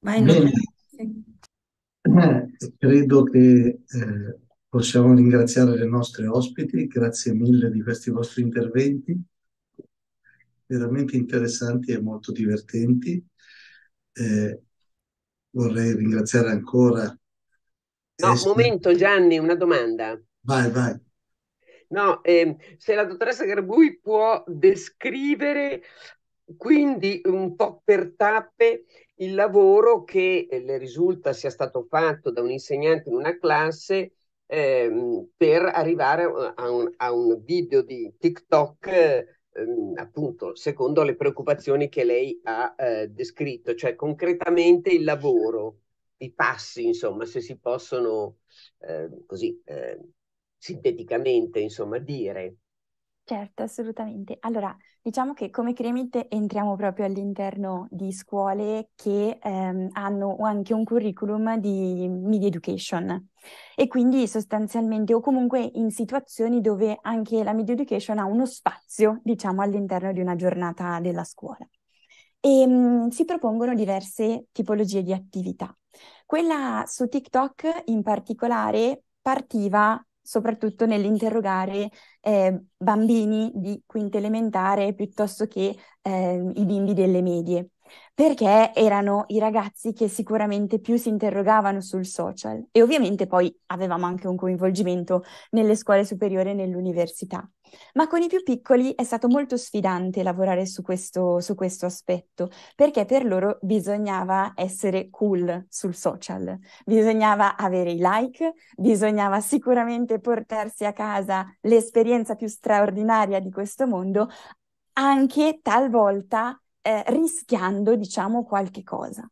Vai, Bene. Sì. Eh, credo che eh, possiamo ringraziare le nostre ospiti, grazie mille di questi vostri interventi, veramente interessanti e molto divertenti. Eh, vorrei ringraziare ancora. No, Esper. momento Gianni, una domanda. Vai, vai. No, eh, se la dottoressa Garbui può descrivere quindi un po' per tappe il lavoro che eh, le risulta sia stato fatto da un insegnante in una classe ehm, per arrivare a un, a un, video di TikTok ehm, appunto secondo le preoccupazioni che lei ha eh, descritto, cioè concretamente il lavoro, i passi, insomma, se si possono eh, così eh, sinteticamente, insomma, dire. Certo, assolutamente. Allora, Diciamo che come Cremit entriamo proprio all'interno di scuole che ehm, hanno anche un curriculum di media education e quindi sostanzialmente o comunque in situazioni dove anche la media education ha uno spazio, diciamo, all'interno di una giornata della scuola. E ehm, mh, si propongono diverse tipologie di attività. Quella su TikTok in particolare partiva soprattutto nell'interrogare eh, bambini di quinta elementare piuttosto che eh, i bimbi delle medie perché erano i ragazzi che sicuramente più si interrogavano sul social e ovviamente poi avevamo anche un coinvolgimento nelle scuole superiori e nell'università. Ma con i più piccoli è stato molto sfidante lavorare su questo, su questo aspetto, perché per loro bisognava essere cool sul social, bisognava avere i like, bisognava sicuramente portarsi a casa l'esperienza più straordinaria di questo mondo, anche talvolta eh, rischiando, diciamo, qualche cosa.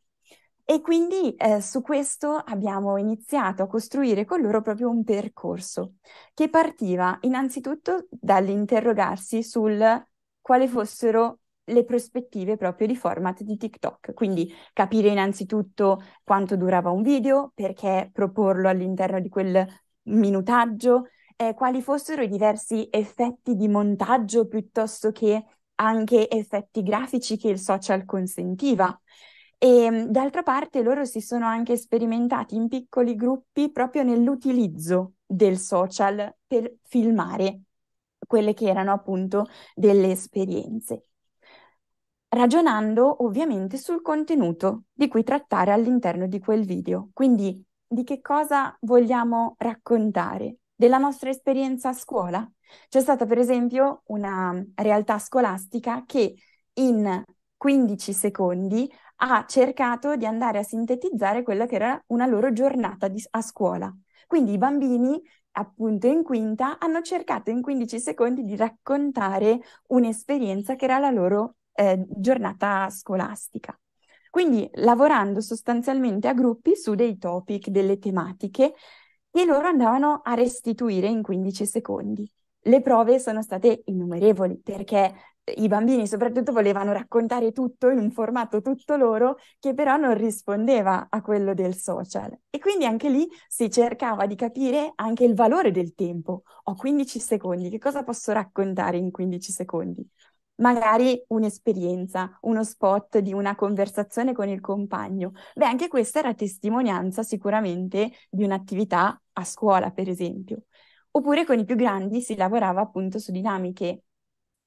E quindi eh, su questo abbiamo iniziato a costruire con loro proprio un percorso che partiva innanzitutto dall'interrogarsi sul quale fossero le prospettive proprio di format di TikTok, quindi capire innanzitutto quanto durava un video, perché proporlo all'interno di quel minutaggio, eh, quali fossero i diversi effetti di montaggio piuttosto che anche effetti grafici che il social consentiva. E mm, d'altra parte loro si sono anche sperimentati in piccoli gruppi proprio nell'utilizzo del social per filmare quelle che erano appunto delle esperienze, ragionando ovviamente sul contenuto di cui trattare all'interno di quel video. Quindi di che cosa vogliamo raccontare? Della nostra esperienza a scuola? C'è stata per esempio una realtà scolastica che in 15 secondi ha cercato di andare a sintetizzare quella che era una loro giornata di, a scuola. Quindi i bambini, appunto in quinta, hanno cercato in 15 secondi di raccontare un'esperienza che era la loro eh, giornata scolastica. Quindi lavorando sostanzialmente a gruppi su dei topic, delle tematiche che loro andavano a restituire in 15 secondi le prove sono state innumerevoli perché eh, i bambini soprattutto volevano raccontare tutto in un formato tutto loro che però non rispondeva a quello del social e quindi anche lì si cercava di capire anche il valore del tempo. Ho 15 secondi, che cosa posso raccontare in 15 secondi? Magari un'esperienza, uno spot di una conversazione con il compagno. Beh, anche questa era testimonianza sicuramente di un'attività a scuola, per esempio. Oppure con i più grandi si lavorava appunto su dinamiche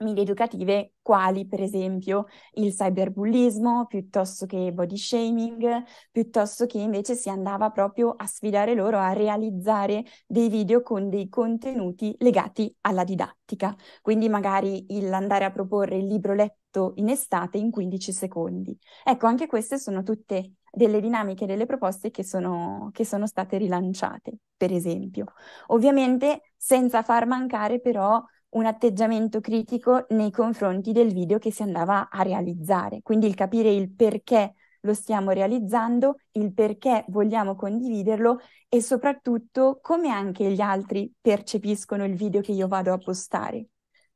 media educative quali per esempio il cyberbullismo piuttosto che body shaming, piuttosto che invece si andava proprio a sfidare loro a realizzare dei video con dei contenuti legati alla didattica, quindi magari l'andare a proporre il libro letto in estate in 15 secondi. Ecco, anche queste sono tutte delle dinamiche, delle proposte che sono, che sono state rilanciate, per esempio. Ovviamente senza far mancare però un atteggiamento critico nei confronti del video che si andava a realizzare, quindi il capire il perché lo stiamo realizzando, il perché vogliamo condividerlo e soprattutto come anche gli altri percepiscono il video che io vado a postare.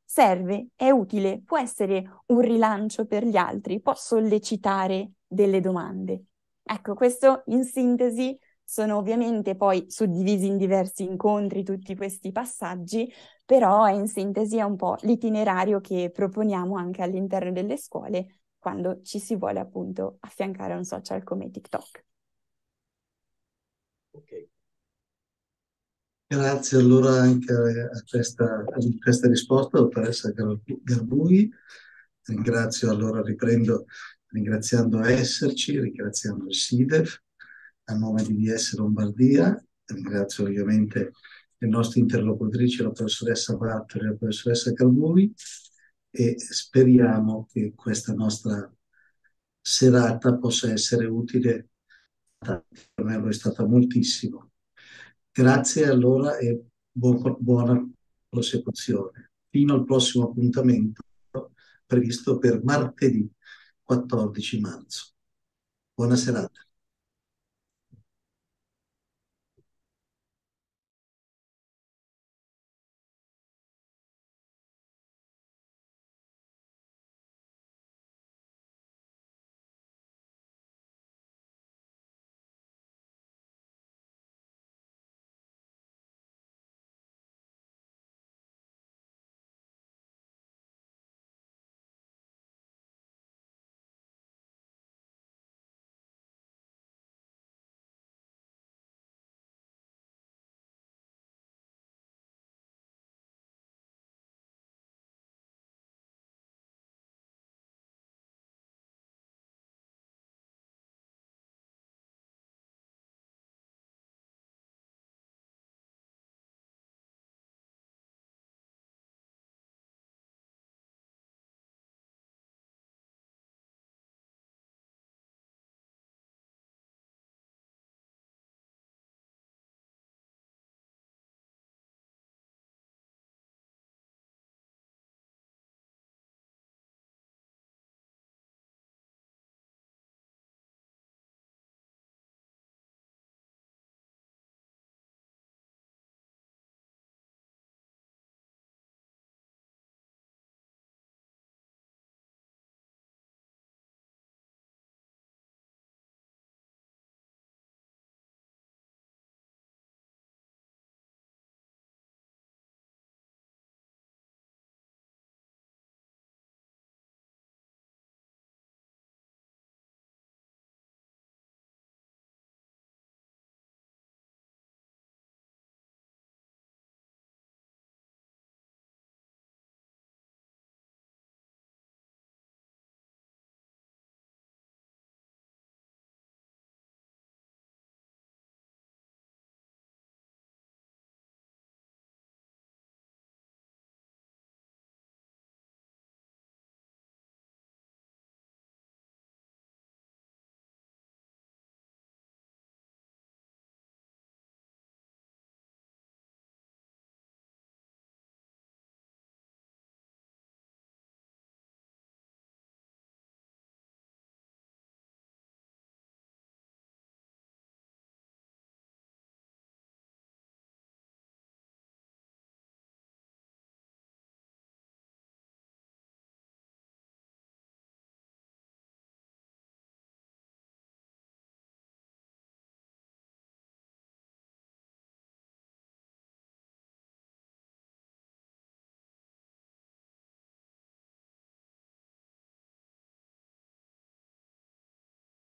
Serve, è utile, può essere un rilancio per gli altri, può sollecitare delle domande. Ecco, questo in sintesi sono ovviamente poi suddivisi in diversi incontri tutti questi passaggi, però in sintesi è un po' l'itinerario che proponiamo anche all'interno delle scuole quando ci si vuole appunto affiancare a un social come TikTok. Ok. Grazie allora anche a questa, a questa risposta, dottoressa Garbui. Ringrazio, allora riprendo ringraziando Esserci, ringraziando il SIDEF, a nome di DS Lombardia, ringrazio ovviamente le nostre interlocutrici, la professoressa Vattore e la professoressa Calmuri, e speriamo che questa nostra serata possa essere utile. Per me lo è stata moltissimo. Grazie allora e buona prosecuzione. Fino al prossimo appuntamento previsto per martedì. 14 marzo. Buona serata.